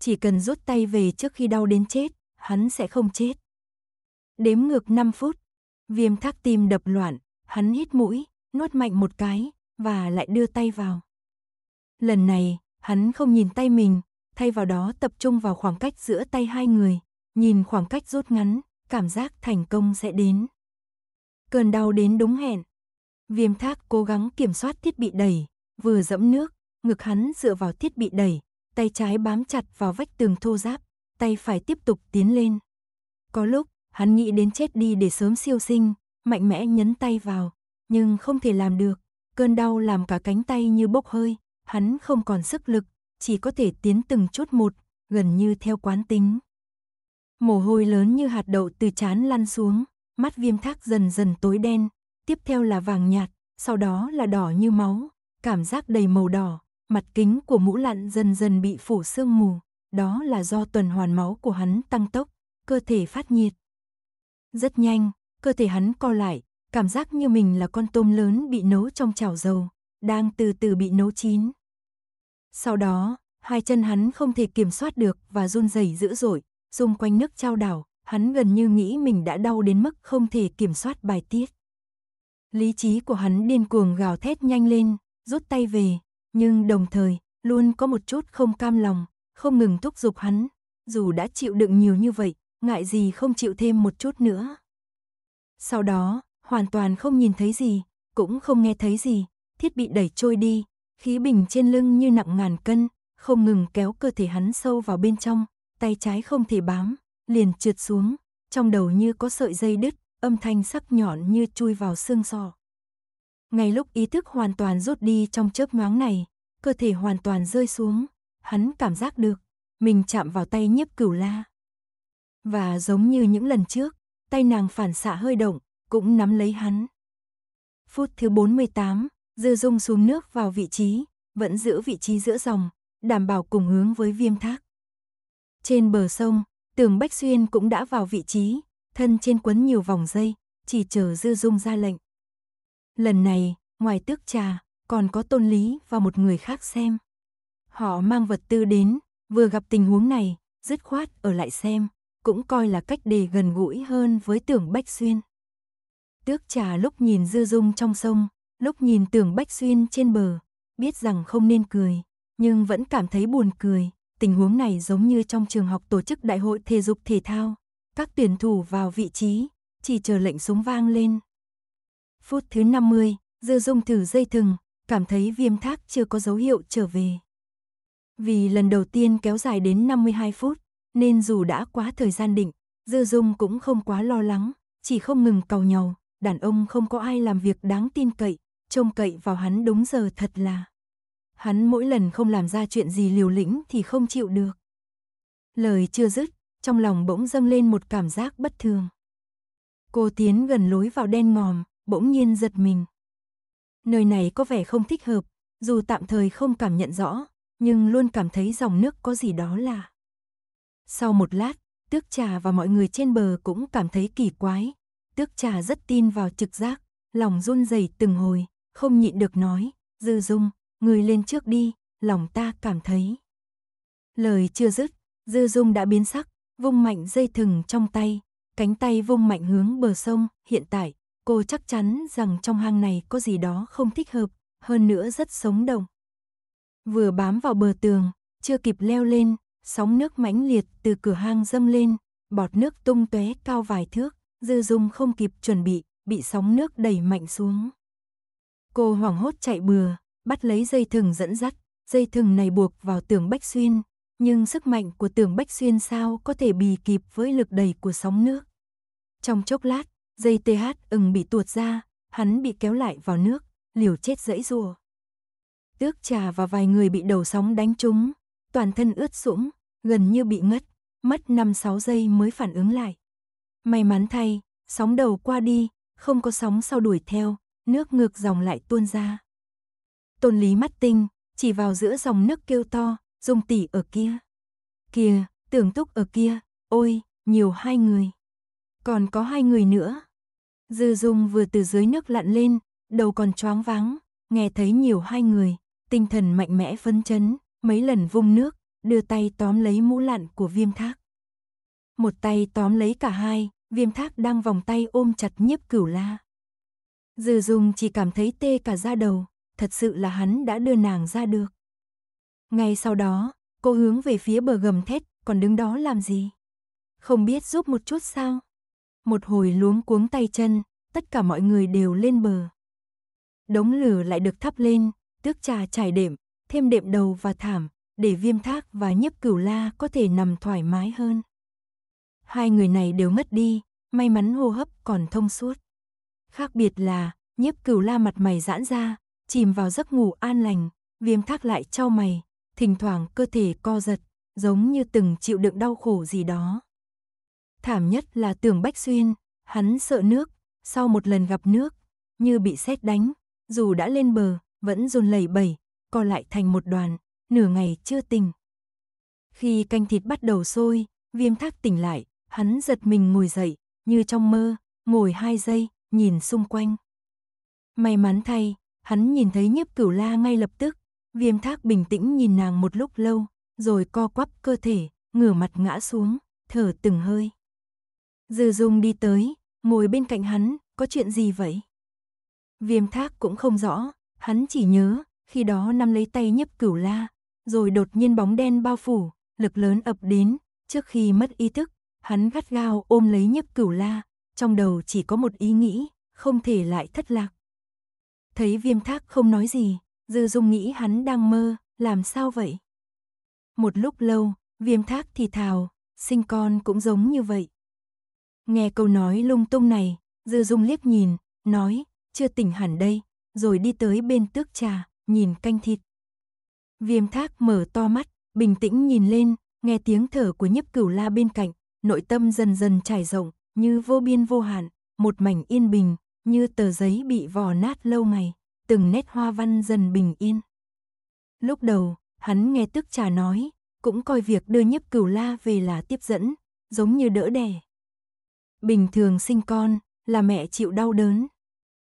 Chỉ cần rút tay về trước khi đau đến chết, hắn sẽ không chết. Đếm ngược 5 phút, viêm thác tim đập loạn, Hắn hít mũi, nuốt mạnh một cái, và lại đưa tay vào. Lần này, hắn không nhìn tay mình, thay vào đó tập trung vào khoảng cách giữa tay hai người, nhìn khoảng cách rút ngắn, cảm giác thành công sẽ đến. Cơn đau đến đúng hẹn. Viêm thác cố gắng kiểm soát thiết bị đẩy, vừa dẫm nước, ngực hắn dựa vào thiết bị đẩy, tay trái bám chặt vào vách tường thô ráp, tay phải tiếp tục tiến lên. Có lúc, hắn nghĩ đến chết đi để sớm siêu sinh, mạnh mẽ nhấn tay vào, nhưng không thể làm được, cơn đau làm cả cánh tay như bốc hơi, hắn không còn sức lực, chỉ có thể tiến từng chút một, gần như theo quán tính. Mồ hôi lớn như hạt đậu từ chán lăn xuống, mắt viêm thác dần dần tối đen, tiếp theo là vàng nhạt, sau đó là đỏ như máu, cảm giác đầy màu đỏ, mặt kính của mũ lặn dần dần bị phủ sương mù, đó là do tuần hoàn máu của hắn tăng tốc, cơ thể phát nhiệt. Rất nhanh, cơ thể hắn co lại, cảm giác như mình là con tôm lớn bị nấu trong chảo dầu, đang từ từ bị nấu chín. Sau đó, hai chân hắn không thể kiểm soát được và run rẩy dữ dội, xung quanh nước trao đảo, hắn gần như nghĩ mình đã đau đến mức không thể kiểm soát bài tiết. Lý trí của hắn điên cuồng gào thét nhanh lên, rút tay về, nhưng đồng thời, luôn có một chút không cam lòng, không ngừng thúc giục hắn, dù đã chịu đựng nhiều như vậy, ngại gì không chịu thêm một chút nữa. Sau đó, hoàn toàn không nhìn thấy gì, cũng không nghe thấy gì, thiết bị đẩy trôi đi, khí bình trên lưng như nặng ngàn cân, không ngừng kéo cơ thể hắn sâu vào bên trong, tay trái không thể bám, liền trượt xuống, trong đầu như có sợi dây đứt, âm thanh sắc nhọn như chui vào xương sọ. Ngay lúc ý thức hoàn toàn rút đi trong chớp nhoáng này, cơ thể hoàn toàn rơi xuống, hắn cảm giác được, mình chạm vào tay nhiếp cửu la. Và giống như những lần trước, tay nàng phản xạ hơi động, cũng nắm lấy hắn. Phút thứ 48, Dư Dung xuống nước vào vị trí, vẫn giữ vị trí giữa dòng, đảm bảo cùng hướng với viêm thác. Trên bờ sông, tường Bách Xuyên cũng đã vào vị trí, thân trên quấn nhiều vòng dây, chỉ chờ Dư Dung ra lệnh. Lần này, ngoài tước trà, còn có tôn lý và một người khác xem. Họ mang vật tư đến, vừa gặp tình huống này, dứt khoát ở lại xem, cũng coi là cách để gần gũi hơn với tưởng Bách Xuyên. Tước trà lúc nhìn dư dung trong sông, lúc nhìn tưởng Bách Xuyên trên bờ, biết rằng không nên cười, nhưng vẫn cảm thấy buồn cười. Tình huống này giống như trong trường học tổ chức đại hội thể dục thể thao, các tuyển thủ vào vị trí, chỉ chờ lệnh súng vang lên. Phút thứ 50, Dư Dung thử dây thừng, cảm thấy viêm thác chưa có dấu hiệu trở về. Vì lần đầu tiên kéo dài đến 52 phút, nên dù đã quá thời gian định, Dư Dung cũng không quá lo lắng, chỉ không ngừng cầu nhau, đàn ông không có ai làm việc đáng tin cậy, trông cậy vào hắn đúng giờ thật là. Hắn mỗi lần không làm ra chuyện gì liều lĩnh thì không chịu được. Lời chưa dứt, trong lòng bỗng dâng lên một cảm giác bất thường. Cô tiến gần lối vào đen ngòm, bỗng nhiên giật mình. Nơi này có vẻ không thích hợp, dù tạm thời không cảm nhận rõ, nhưng luôn cảm thấy dòng nước có gì đó là sau một lát, tước trà và mọi người trên bờ cũng cảm thấy kỳ quái. Tước trà rất tin vào trực giác, lòng run rẩy từng hồi, không nhịn được nói, dư dung, người lên trước đi, lòng ta cảm thấy. Lời chưa dứt, dư dung đã biến sắc, vung mạnh dây thừng trong tay, cánh tay vung mạnh hướng bờ sông, hiện tại, cô chắc chắn rằng trong hang này có gì đó không thích hợp, hơn nữa rất sống động. Vừa bám vào bờ tường, chưa kịp leo lên, sóng nước mãnh liệt từ cửa hang dâng lên, bọt nước tung tóe cao vài thước, Dư Dung không kịp chuẩn bị, bị sóng nước đẩy mạnh xuống. Cô hoảng hốt chạy bừa, bắt lấy dây thừng dẫn dắt, dây thừng này buộc vào tường Bách Xuyên, nhưng sức mạnh của tường Bách Xuyên sao có thể bì kịp với lực đẩy của sóng nước. Trong chốc lát, dây TH ừng bị tuột ra, hắn bị kéo lại vào nước, liều chết dẫy rùa. Tước trà và vài người bị đầu sóng đánh trúng, toàn thân ướt sũng, gần như bị ngất, mất 5-6 giây mới phản ứng lại. May mắn thay, sóng đầu qua đi, không có sóng sau đuổi theo, nước ngược dòng lại tuôn ra. Tôn Lý mắt tinh, chỉ vào giữa dòng nước kêu to, dung tỷ ở kia. Kìa, tưởng túc ở kia, ôi, nhiều hai người. Còn có hai người nữa. Dư Dung vừa từ dưới nước lặn lên, đầu còn choáng váng, nghe thấy nhiều hai người, tinh thần mạnh mẽ phấn chấn, mấy lần vung nước, đưa tay tóm lấy mũ lặn của viêm thác. Một tay tóm lấy cả hai, viêm thác đang vòng tay ôm chặt nhiếp cửu la. Dư dung chỉ cảm thấy tê cả da đầu, thật sự là hắn đã đưa nàng ra được. Ngay sau đó, cô hướng về phía bờ gầm thét, còn đứng đó làm gì? Không biết giúp một chút sao? Một hồi luống cuống tay chân, tất cả mọi người đều lên bờ. Đống lửa lại được thắp lên, tước trà trải đệm, thêm đệm đầu và thảm, để viêm thác và nhấp cửu la có thể nằm thoải mái hơn. Hai người này đều mất đi, may mắn hô hấp còn thông suốt. Khác biệt là, nhiếp cửu la mặt mày giãn ra, chìm vào giấc ngủ an lành, viêm thác lại trao mày, thỉnh thoảng cơ thể co giật, giống như từng chịu đựng đau khổ gì đó. Thảm nhất là tường Bách Xuyên, hắn sợ nước, sau một lần gặp nước, như bị xét đánh, dù đã lên bờ, vẫn run lẩy bẩy, co lại thành một đoàn, nửa ngày chưa tỉnh. Khi canh thịt bắt đầu sôi, viêm thác tỉnh lại, hắn giật mình ngồi dậy, như trong mơ, ngồi hai giây, nhìn xung quanh. May mắn thay, hắn nhìn thấy nhiếp cửu la ngay lập tức, viêm thác bình tĩnh nhìn nàng một lúc lâu, rồi co quắp cơ thể, ngửa mặt ngã xuống, thở từng hơi. Dư dung đi tới, ngồi bên cạnh hắn, có chuyện gì vậy? Viêm thác cũng không rõ, hắn chỉ nhớ, khi đó nắm lấy tay nhấp cửu la, rồi đột nhiên bóng đen bao phủ, lực lớn ập đến, trước khi mất ý thức, hắn gắt gao ôm lấy nhấp cửu la, trong đầu chỉ có một ý nghĩ, không thể lại thất lạc. Thấy viêm thác không nói gì, dư dung nghĩ hắn đang mơ, làm sao vậy? Một lúc lâu, viêm thác thì thào, sinh con cũng giống như vậy. Nghe câu nói lung tung này, dư dung liếc nhìn, nói, chưa tỉnh hẳn đây, rồi đi tới bên tước trà, nhìn canh thịt. Viêm thác mở to mắt, bình tĩnh nhìn lên, nghe tiếng thở của nhấp cửu la bên cạnh, nội tâm dần dần trải rộng, như vô biên vô hạn, một mảnh yên bình, như tờ giấy bị vò nát lâu ngày, từng nét hoa văn dần bình yên. Lúc đầu, hắn nghe tức trà nói, cũng coi việc đưa nhấp cửu la về là tiếp dẫn, giống như đỡ đẻ. Bình thường sinh con, là mẹ chịu đau đớn.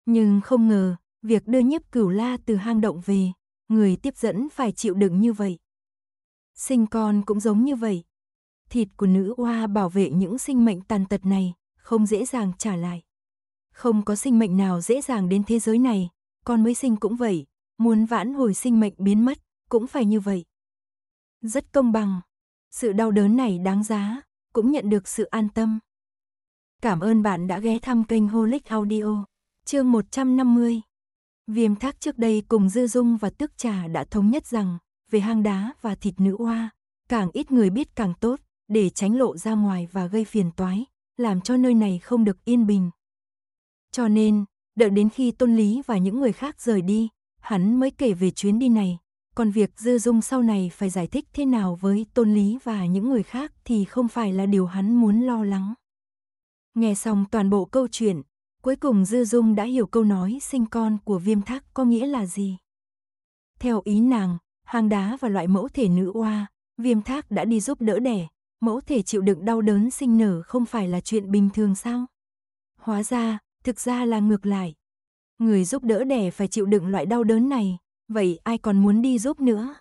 Nhưng không ngờ, việc đưa nhiếp cửu la từ hang động về, người tiếp dẫn phải chịu đựng như vậy. Sinh con cũng giống như vậy. Thịt của nữ oa bảo vệ những sinh mệnh tàn tật này, không dễ dàng trả lại. Không có sinh mệnh nào dễ dàng đến thế giới này, con mới sinh cũng vậy, muốn vãn hồi sinh mệnh biến mất, cũng phải như vậy. Rất công bằng, sự đau đớn này đáng giá, cũng nhận được sự an tâm. Cảm ơn bạn đã ghé thăm kênh Holic Audio, chương 150. Viêm thác trước đây cùng Dư Dung và Tước Trà đã thống nhất rằng, về hang đá và thịt nữ oa, càng ít người biết càng tốt, để tránh lộ ra ngoài và gây phiền toái, làm cho nơi này không được yên bình. Cho nên, đợi đến khi Tôn Lý và những người khác rời đi, hắn mới kể về chuyến đi này, còn việc Dư Dung sau này phải giải thích thế nào với Tôn Lý và những người khác thì không phải là điều hắn muốn lo lắng. Nghe xong toàn bộ câu chuyện, Cuối cùng Dư Dung đã hiểu câu nói sinh con của viêm thác có nghĩa là gì. Theo ý nàng, hang đá và loại mẫu thể nữ oa, viêm thác đã đi giúp đỡ đẻ, mẫu thể chịu đựng đau đớn sinh nở không phải là chuyện bình thường sao? Hóa ra, thực ra là ngược lại. Người giúp đỡ đẻ phải chịu đựng loại đau đớn này, vậy ai còn muốn đi giúp nữa?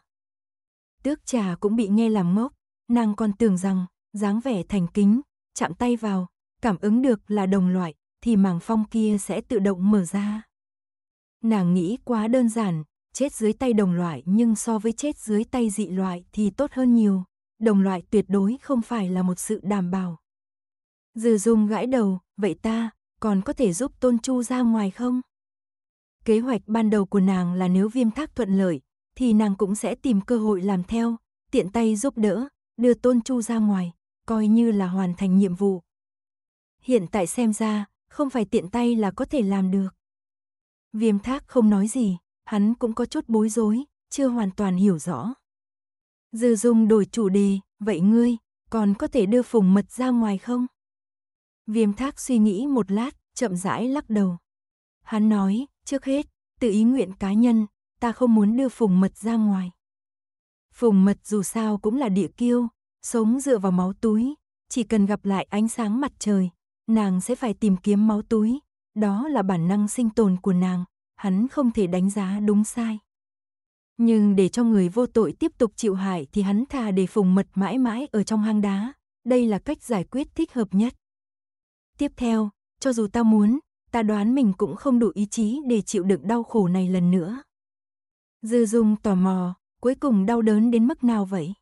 Tước trà cũng bị nghe làm mốc, nàng còn tưởng rằng, dáng vẻ thành kính, chạm tay vào, cảm ứng được là đồng loại, thì màng phong kia sẽ tự động mở ra. Nàng nghĩ quá đơn giản, chết dưới tay đồng loại nhưng so với chết dưới tay dị loại thì tốt hơn nhiều. Đồng loại tuyệt đối không phải là một sự đảm bảo. Dư dung gãi đầu, vậy ta còn có thể giúp Tôn Chu ra ngoài không? Kế hoạch ban đầu của nàng là nếu viêm thác thuận lợi, thì nàng cũng sẽ tìm cơ hội làm theo, tiện tay giúp đỡ, đưa Tôn Chu ra ngoài, coi như là hoàn thành nhiệm vụ. Hiện tại xem ra, không phải tiện tay là có thể làm được. Viêm thác không nói gì, hắn cũng có chút bối rối, chưa hoàn toàn hiểu rõ. Dư dung đổi chủ đề, vậy ngươi, còn có thể đưa phùng mật ra ngoài không? Viêm thác suy nghĩ một lát, chậm rãi lắc đầu. Hắn nói, trước hết, tự ý nguyện cá nhân, ta không muốn đưa phùng mật ra ngoài. Phùng mật dù sao cũng là địa kiêu, sống dựa vào máu túi, chỉ cần gặp lại ánh sáng mặt trời, nàng sẽ phải tìm kiếm máu túi, đó là bản năng sinh tồn của nàng, hắn không thể đánh giá đúng sai. Nhưng để cho người vô tội tiếp tục chịu hại thì hắn thà để phùng mật mãi mãi ở trong hang đá, đây là cách giải quyết thích hợp nhất. Tiếp theo, cho dù ta muốn, ta đoán mình cũng không đủ ý chí để chịu đựng đau khổ này lần nữa. Dư Dung tò mò, cuối cùng đau đớn đến mức nào vậy?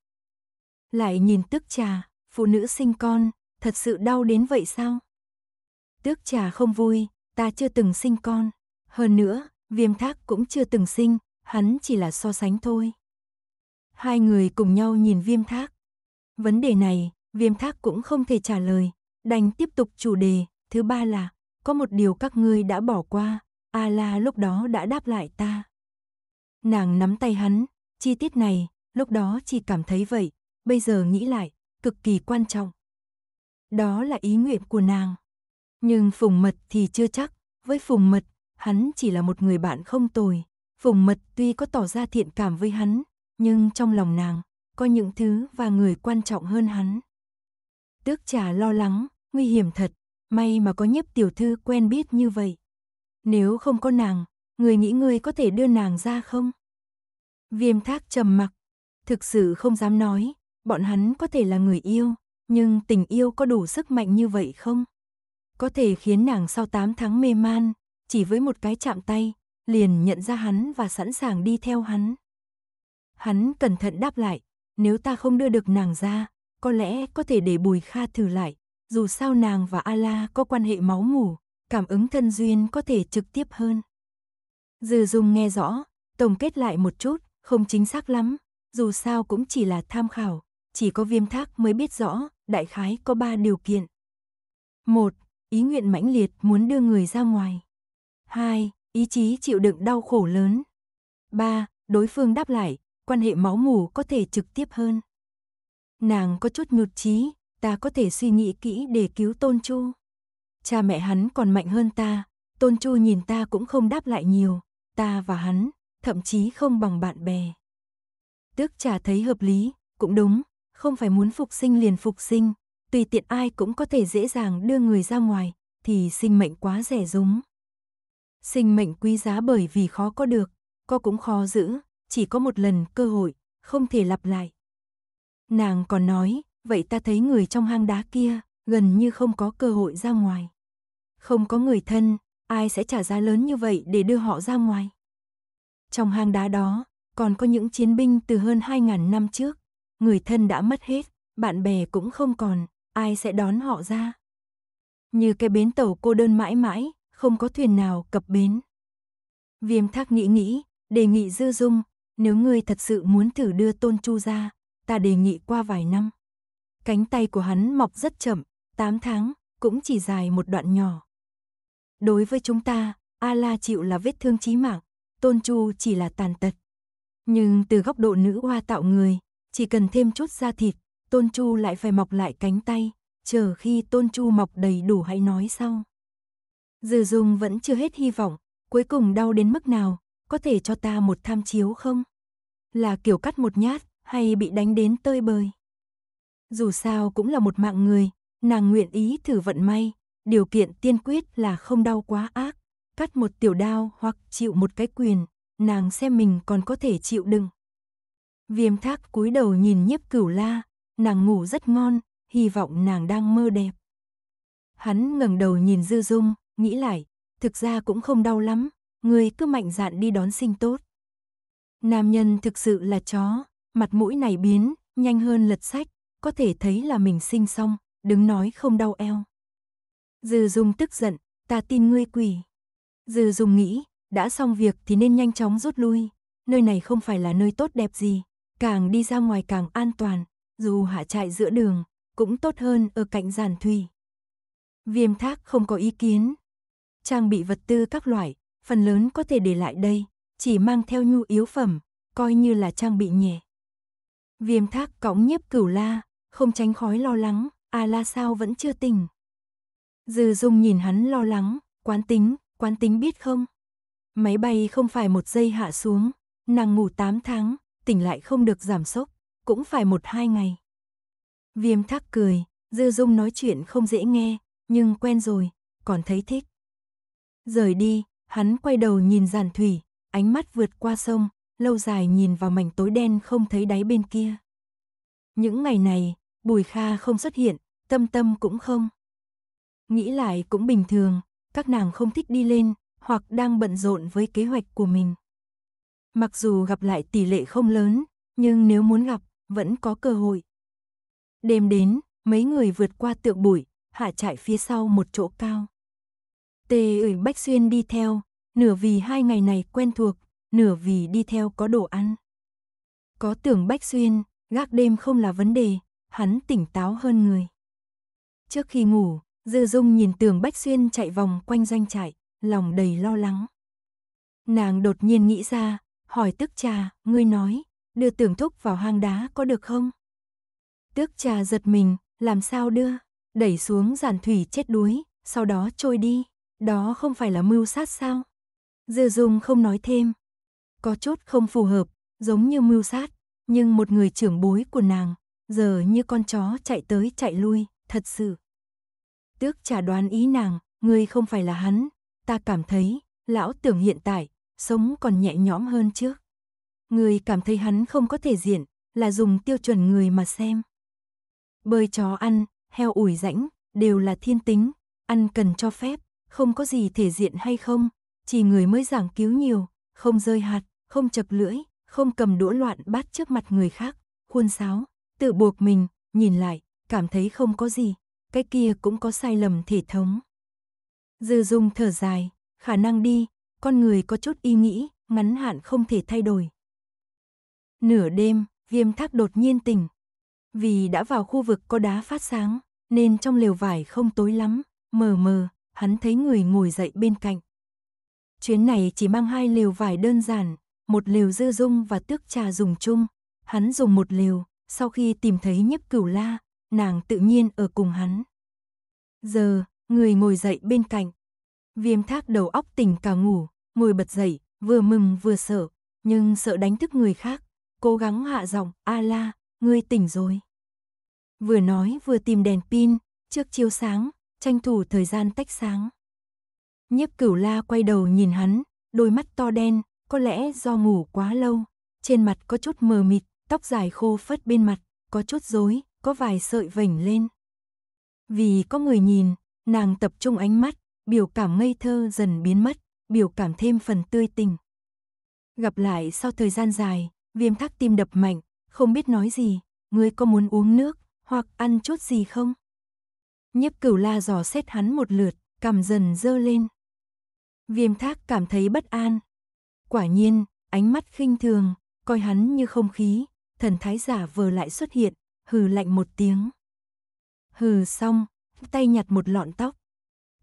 Lại nhìn tức trà, phụ nữ sinh con, thật sự đau đến vậy sao? Tước trà không vui, ta chưa từng sinh con. Hơn nữa, viêm thác cũng chưa từng sinh, hắn chỉ là so sánh thôi. Hai người cùng nhau nhìn viêm thác. Vấn đề này, viêm thác cũng không thể trả lời, đành tiếp tục chủ đề. Thứ ba là, có một điều các ngươi đã bỏ qua, A-la lúc đó đã đáp lại ta. Nàng nắm tay hắn, chi tiết này, lúc đó chỉ cảm thấy vậy, bây giờ nghĩ lại, cực kỳ quan trọng. Đó là ý nguyện của nàng. Nhưng Phùng Mật thì chưa chắc, với Phùng Mật, hắn chỉ là một người bạn không tồi. Phùng Mật tuy có tỏ ra thiện cảm với hắn, nhưng trong lòng nàng, có những thứ và người quan trọng hơn hắn. Tước trà lo lắng, nguy hiểm thật, may mà có nhiếp tiểu thư quen biết như vậy. Nếu không có nàng, người nghĩ người có thể đưa nàng ra không? Viêm thác trầm mặc, thực sự không dám nói, bọn hắn có thể là người yêu, nhưng tình yêu có đủ sức mạnh như vậy không? có thể khiến nàng sau 8 tháng mê man, chỉ với một cái chạm tay, liền nhận ra hắn và sẵn sàng đi theo hắn. Hắn cẩn thận đáp lại, nếu ta không đưa được nàng ra, có lẽ có thể để Bùi Kha thử lại, dù sao nàng và Ala có quan hệ máu mủ, cảm ứng thân duyên có thể trực tiếp hơn. Dư Dung nghe rõ, tổng kết lại một chút, không chính xác lắm, dù sao cũng chỉ là tham khảo, chỉ có viêm thác mới biết rõ, đại khái có ba điều kiện. một ý nguyện mãnh liệt muốn đưa người ra ngoài. 2. Ý chí chịu đựng đau khổ lớn. 3. Đối phương đáp lại, quan hệ máu mù có thể trực tiếp hơn. Nàng có chút nhụt chí, ta có thể suy nghĩ kỹ để cứu Tôn Chu. Cha mẹ hắn còn mạnh hơn ta, Tôn Chu nhìn ta cũng không đáp lại nhiều, ta và hắn, thậm chí không bằng bạn bè. Tước trả thấy hợp lý, cũng đúng, không phải muốn phục sinh liền phục sinh, tùy tiện ai cũng có thể dễ dàng đưa người ra ngoài, thì sinh mệnh quá rẻ rúng. Sinh mệnh quý giá bởi vì khó có được, có cũng khó giữ, chỉ có một lần cơ hội, không thể lặp lại. Nàng còn nói, vậy ta thấy người trong hang đá kia, gần như không có cơ hội ra ngoài. Không có người thân, ai sẽ trả giá lớn như vậy để đưa họ ra ngoài. Trong hang đá đó, còn có những chiến binh từ hơn 2.000 năm trước, người thân đã mất hết, bạn bè cũng không còn, ai sẽ đón họ ra? Như cái bến tàu cô đơn mãi mãi, không có thuyền nào cập bến. Viêm thác nghĩ nghĩ, đề nghị dư dung, nếu ngươi thật sự muốn thử đưa tôn chu ra, ta đề nghị qua vài năm. Cánh tay của hắn mọc rất chậm, 8 tháng, cũng chỉ dài một đoạn nhỏ. Đối với chúng ta, A-la chịu là vết thương chí mạng, tôn chu chỉ là tàn tật. Nhưng từ góc độ nữ hoa tạo người, chỉ cần thêm chút da thịt, Tôn Chu lại phải mọc lại cánh tay, chờ khi Tôn Chu mọc đầy đủ hãy nói sau. Dư Dung vẫn chưa hết hy vọng, cuối cùng đau đến mức nào, có thể cho ta một tham chiếu không? Là kiểu cắt một nhát, hay bị đánh đến tơi bời? Dù sao cũng là một mạng người, nàng nguyện ý thử vận may, điều kiện tiên quyết là không đau quá ác, cắt một tiểu đao hoặc chịu một cái quyền, nàng xem mình còn có thể chịu đựng. Viêm thác cúi đầu nhìn nhiếp cửu la, nàng ngủ rất ngon, hy vọng nàng đang mơ đẹp. Hắn ngẩng đầu nhìn Dư Dung, nghĩ lại, thực ra cũng không đau lắm, người cứ mạnh dạn đi đón sinh tốt. Nam nhân thực sự là chó, mặt mũi này biến, nhanh hơn lật sách, có thể thấy là mình sinh xong, đứng nói không đau eo. Dư Dung tức giận, ta tin ngươi quỷ. Dư Dung nghĩ, đã xong việc thì nên nhanh chóng rút lui, nơi này không phải là nơi tốt đẹp gì, càng đi ra ngoài càng an toàn, dù hạ trại giữa đường, cũng tốt hơn ở cạnh giàn thủy. Viêm thác không có ý kiến. Trang bị vật tư các loại, phần lớn có thể để lại đây, chỉ mang theo nhu yếu phẩm, coi như là trang bị nhẹ. Viêm thác cõng nhiếp cửu la, không tránh khói lo lắng, à la sao vẫn chưa tỉnh. Dư dung nhìn hắn lo lắng, quán tính, quán tính biết không? Máy bay không phải một giây hạ xuống, nàng ngủ 8 tháng, tỉnh lại không được giảm sốc cũng phải một hai ngày. Viêm thắc cười, Dư Dung nói chuyện không dễ nghe, nhưng quen rồi, còn thấy thích. Rời đi, hắn quay đầu nhìn giàn thủy, ánh mắt vượt qua sông, lâu dài nhìn vào mảnh tối đen không thấy đáy bên kia. Những ngày này, Bùi Kha không xuất hiện, Tâm Tâm cũng không. Nghĩ lại cũng bình thường, các nàng không thích đi lên, hoặc đang bận rộn với kế hoạch của mình. Mặc dù gặp lại tỷ lệ không lớn, nhưng nếu muốn gặp, vẫn có cơ hội. Đêm đến, mấy người vượt qua tượng bụi, hạ trại phía sau một chỗ cao. Tề ửi Bách Xuyên đi theo, nửa vì hai ngày này quen thuộc, nửa vì đi theo có đồ ăn. Có tưởng Bách Xuyên, gác đêm không là vấn đề, hắn tỉnh táo hơn người. Trước khi ngủ, Dư Dung nhìn tưởng Bách Xuyên chạy vòng quanh doanh trại, lòng đầy lo lắng. Nàng đột nhiên nghĩ ra, hỏi tức trà, ngươi nói, đưa tưởng thúc vào hang đá có được không? Tước trà giật mình, làm sao đưa? Đẩy xuống giàn thủy chết đuối, sau đó trôi đi. Đó không phải là mưu sát sao? Dư dung không nói thêm. Có chút không phù hợp, giống như mưu sát, nhưng một người trưởng bối của nàng, giờ như con chó chạy tới chạy lui, thật sự. Tước trà đoán ý nàng, người không phải là hắn, ta cảm thấy, lão tưởng hiện tại, sống còn nhẹ nhõm hơn trước người cảm thấy hắn không có thể diện, là dùng tiêu chuẩn người mà xem. Bơi chó ăn, heo ủi rãnh, đều là thiên tính, ăn cần cho phép, không có gì thể diện hay không, chỉ người mới giảng cứu nhiều, không rơi hạt, không chập lưỡi, không cầm đũa loạn bát trước mặt người khác, khuôn sáo, tự buộc mình, nhìn lại, cảm thấy không có gì, cái kia cũng có sai lầm thể thống. Dư dung thở dài, khả năng đi, con người có chút ý nghĩ, ngắn hạn không thể thay đổi, Nửa đêm, viêm thác đột nhiên tỉnh. Vì đã vào khu vực có đá phát sáng, nên trong lều vải không tối lắm, mờ mờ, hắn thấy người ngồi dậy bên cạnh. Chuyến này chỉ mang hai lều vải đơn giản, một lều dư dung và tước trà dùng chung. Hắn dùng một lều, sau khi tìm thấy nhiếp cửu la, nàng tự nhiên ở cùng hắn. Giờ, người ngồi dậy bên cạnh. Viêm thác đầu óc tỉnh cả ngủ, ngồi bật dậy, vừa mừng vừa sợ, nhưng sợ đánh thức người khác, cố gắng hạ giọng, "A La, ngươi tỉnh rồi." Vừa nói vừa tìm đèn pin, trước chiếu sáng, tranh thủ thời gian tách sáng. Nhiếp Cửu La quay đầu nhìn hắn, đôi mắt to đen, có lẽ do ngủ quá lâu, trên mặt có chút mờ mịt, tóc dài khô phất bên mặt, có chút rối, có vài sợi vểnh lên. Vì có người nhìn, nàng tập trung ánh mắt, biểu cảm ngây thơ dần biến mất, biểu cảm thêm phần tươi tỉnh. Gặp lại sau thời gian dài, Viêm thắc tim đập mạnh, không biết nói gì, ngươi có muốn uống nước hoặc ăn chút gì không? Nhiếp cửu la dò xét hắn một lượt, cằm dần dơ lên. Viêm thác cảm thấy bất an. Quả nhiên, ánh mắt khinh thường, coi hắn như không khí, thần thái giả vờ lại xuất hiện, hừ lạnh một tiếng. Hừ xong, tay nhặt một lọn tóc.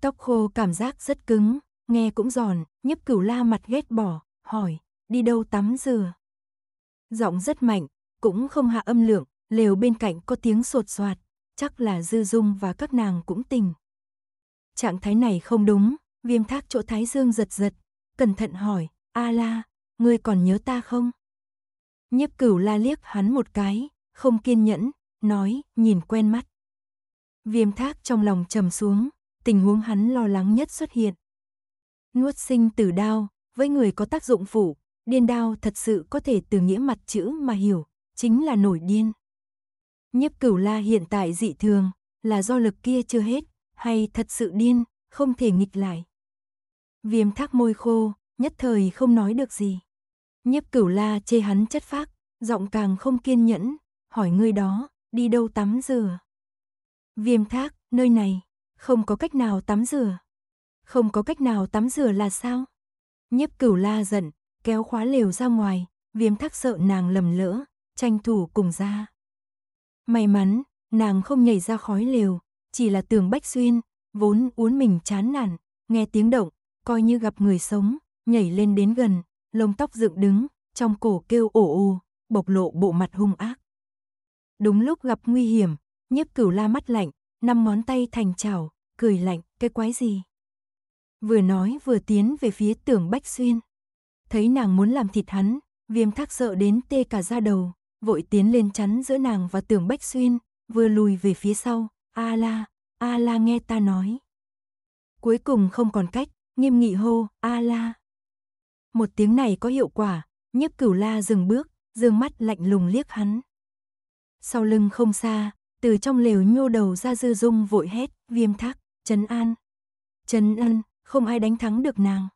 Tóc khô cảm giác rất cứng, nghe cũng giòn, nhiếp cửu la mặt ghét bỏ, hỏi, đi đâu tắm dừa giọng rất mạnh, cũng không hạ âm lượng, lều bên cạnh có tiếng sột soạt, chắc là Dư Dung và các nàng cũng tình. Trạng thái này không đúng, viêm thác chỗ Thái Dương giật giật, cẩn thận hỏi, A la, ngươi còn nhớ ta không? nhếp cửu la liếc hắn một cái, không kiên nhẫn, nói, nhìn quen mắt. Viêm thác trong lòng trầm xuống, tình huống hắn lo lắng nhất xuất hiện. Nuốt sinh tử đao, với người có tác dụng phụ, Điên đao thật sự có thể từ nghĩa mặt chữ mà hiểu, chính là nổi điên. Nhiếp cửu la hiện tại dị thường, là do lực kia chưa hết, hay thật sự điên, không thể nghịch lại. Viêm thác môi khô, nhất thời không nói được gì. Nhiếp cửu la chê hắn chất phác, giọng càng không kiên nhẫn, hỏi người đó, đi đâu tắm rửa. Viêm thác, nơi này, không có cách nào tắm rửa. Không có cách nào tắm rửa là sao? Nhiếp cửu la giận, kéo khóa lều ra ngoài, viêm thắc sợ nàng lầm lỡ, tranh thủ cùng ra. May mắn, nàng không nhảy ra khói lều, chỉ là tường bách xuyên, vốn uốn mình chán nản, nghe tiếng động, coi như gặp người sống, nhảy lên đến gần, lông tóc dựng đứng, trong cổ kêu ổ ù, bộc lộ bộ mặt hung ác. Đúng lúc gặp nguy hiểm, nhiếp cửu la mắt lạnh, năm ngón tay thành chảo, cười lạnh, cái quái gì? Vừa nói vừa tiến về phía tường Bách Xuyên thấy nàng muốn làm thịt hắn, viêm thác sợ đến tê cả da đầu, vội tiến lên chắn giữa nàng và tường Bách Xuyên, vừa lùi về phía sau, a la, a la nghe ta nói. Cuối cùng không còn cách, nghiêm nghị hô, a la. Một tiếng này có hiệu quả, nhấp cửu la dừng bước, dương mắt lạnh lùng liếc hắn. Sau lưng không xa, từ trong lều nhô đầu ra dư dung vội hét, viêm thác, trấn an. Trấn an, không ai đánh thắng được nàng.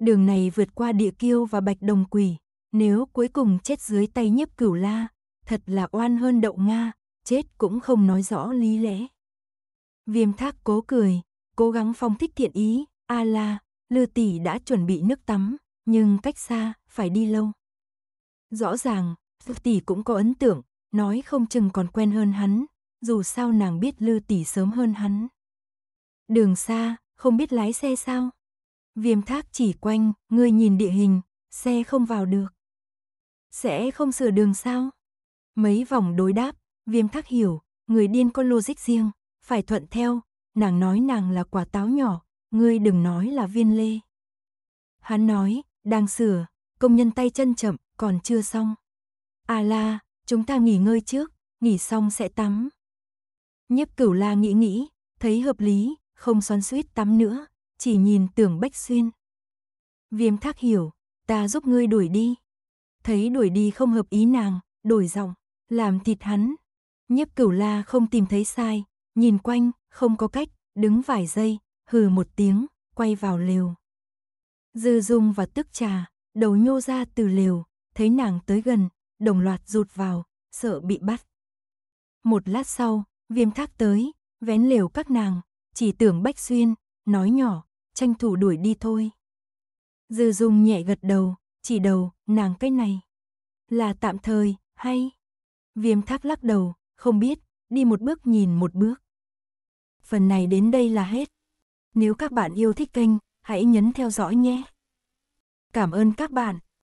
Đường này vượt qua địa kiêu và bạch đồng quỷ, nếu cuối cùng chết dưới tay nhiếp cửu la, thật là oan hơn đậu Nga, chết cũng không nói rõ lý lẽ. Viêm thác cố cười, cố gắng phong thích thiện ý, a la, lư tỷ đã chuẩn bị nước tắm, nhưng cách xa, phải đi lâu. Rõ ràng, lư tỷ cũng có ấn tượng, nói không chừng còn quen hơn hắn, dù sao nàng biết lư tỷ sớm hơn hắn. Đường xa, không biết lái xe sao? Viêm thác chỉ quanh, ngươi nhìn địa hình, xe không vào được. Sẽ không sửa đường sao? Mấy vòng đối đáp, viêm thác hiểu, người điên có logic riêng, phải thuận theo, nàng nói nàng là quả táo nhỏ, ngươi đừng nói là viên lê. Hắn nói, đang sửa, công nhân tay chân chậm, còn chưa xong. À la, chúng ta nghỉ ngơi trước, nghỉ xong sẽ tắm. Nhiếp cửu la nghĩ nghĩ, thấy hợp lý, không xoắn suýt tắm nữa, chỉ nhìn tưởng Bách Xuyên. Viêm thác hiểu, ta giúp ngươi đuổi đi. Thấy đuổi đi không hợp ý nàng, đổi giọng, làm thịt hắn. Nhiếp cửu la không tìm thấy sai, nhìn quanh, không có cách, đứng vài giây, hừ một tiếng, quay vào lều. Dư dung và tức trà, đầu nhô ra từ lều, thấy nàng tới gần, đồng loạt rụt vào, sợ bị bắt. Một lát sau, viêm thác tới, vén lều các nàng, chỉ tưởng Bách Xuyên, nói nhỏ, tranh thủ đuổi đi thôi. Dư Dung nhẹ gật đầu, chỉ đầu, nàng cái này. Là tạm thời, hay? Viêm thác lắc đầu, không biết, đi một bước nhìn một bước. Phần này đến đây là hết. Nếu các bạn yêu thích kênh, hãy nhấn theo dõi nhé. Cảm ơn các bạn.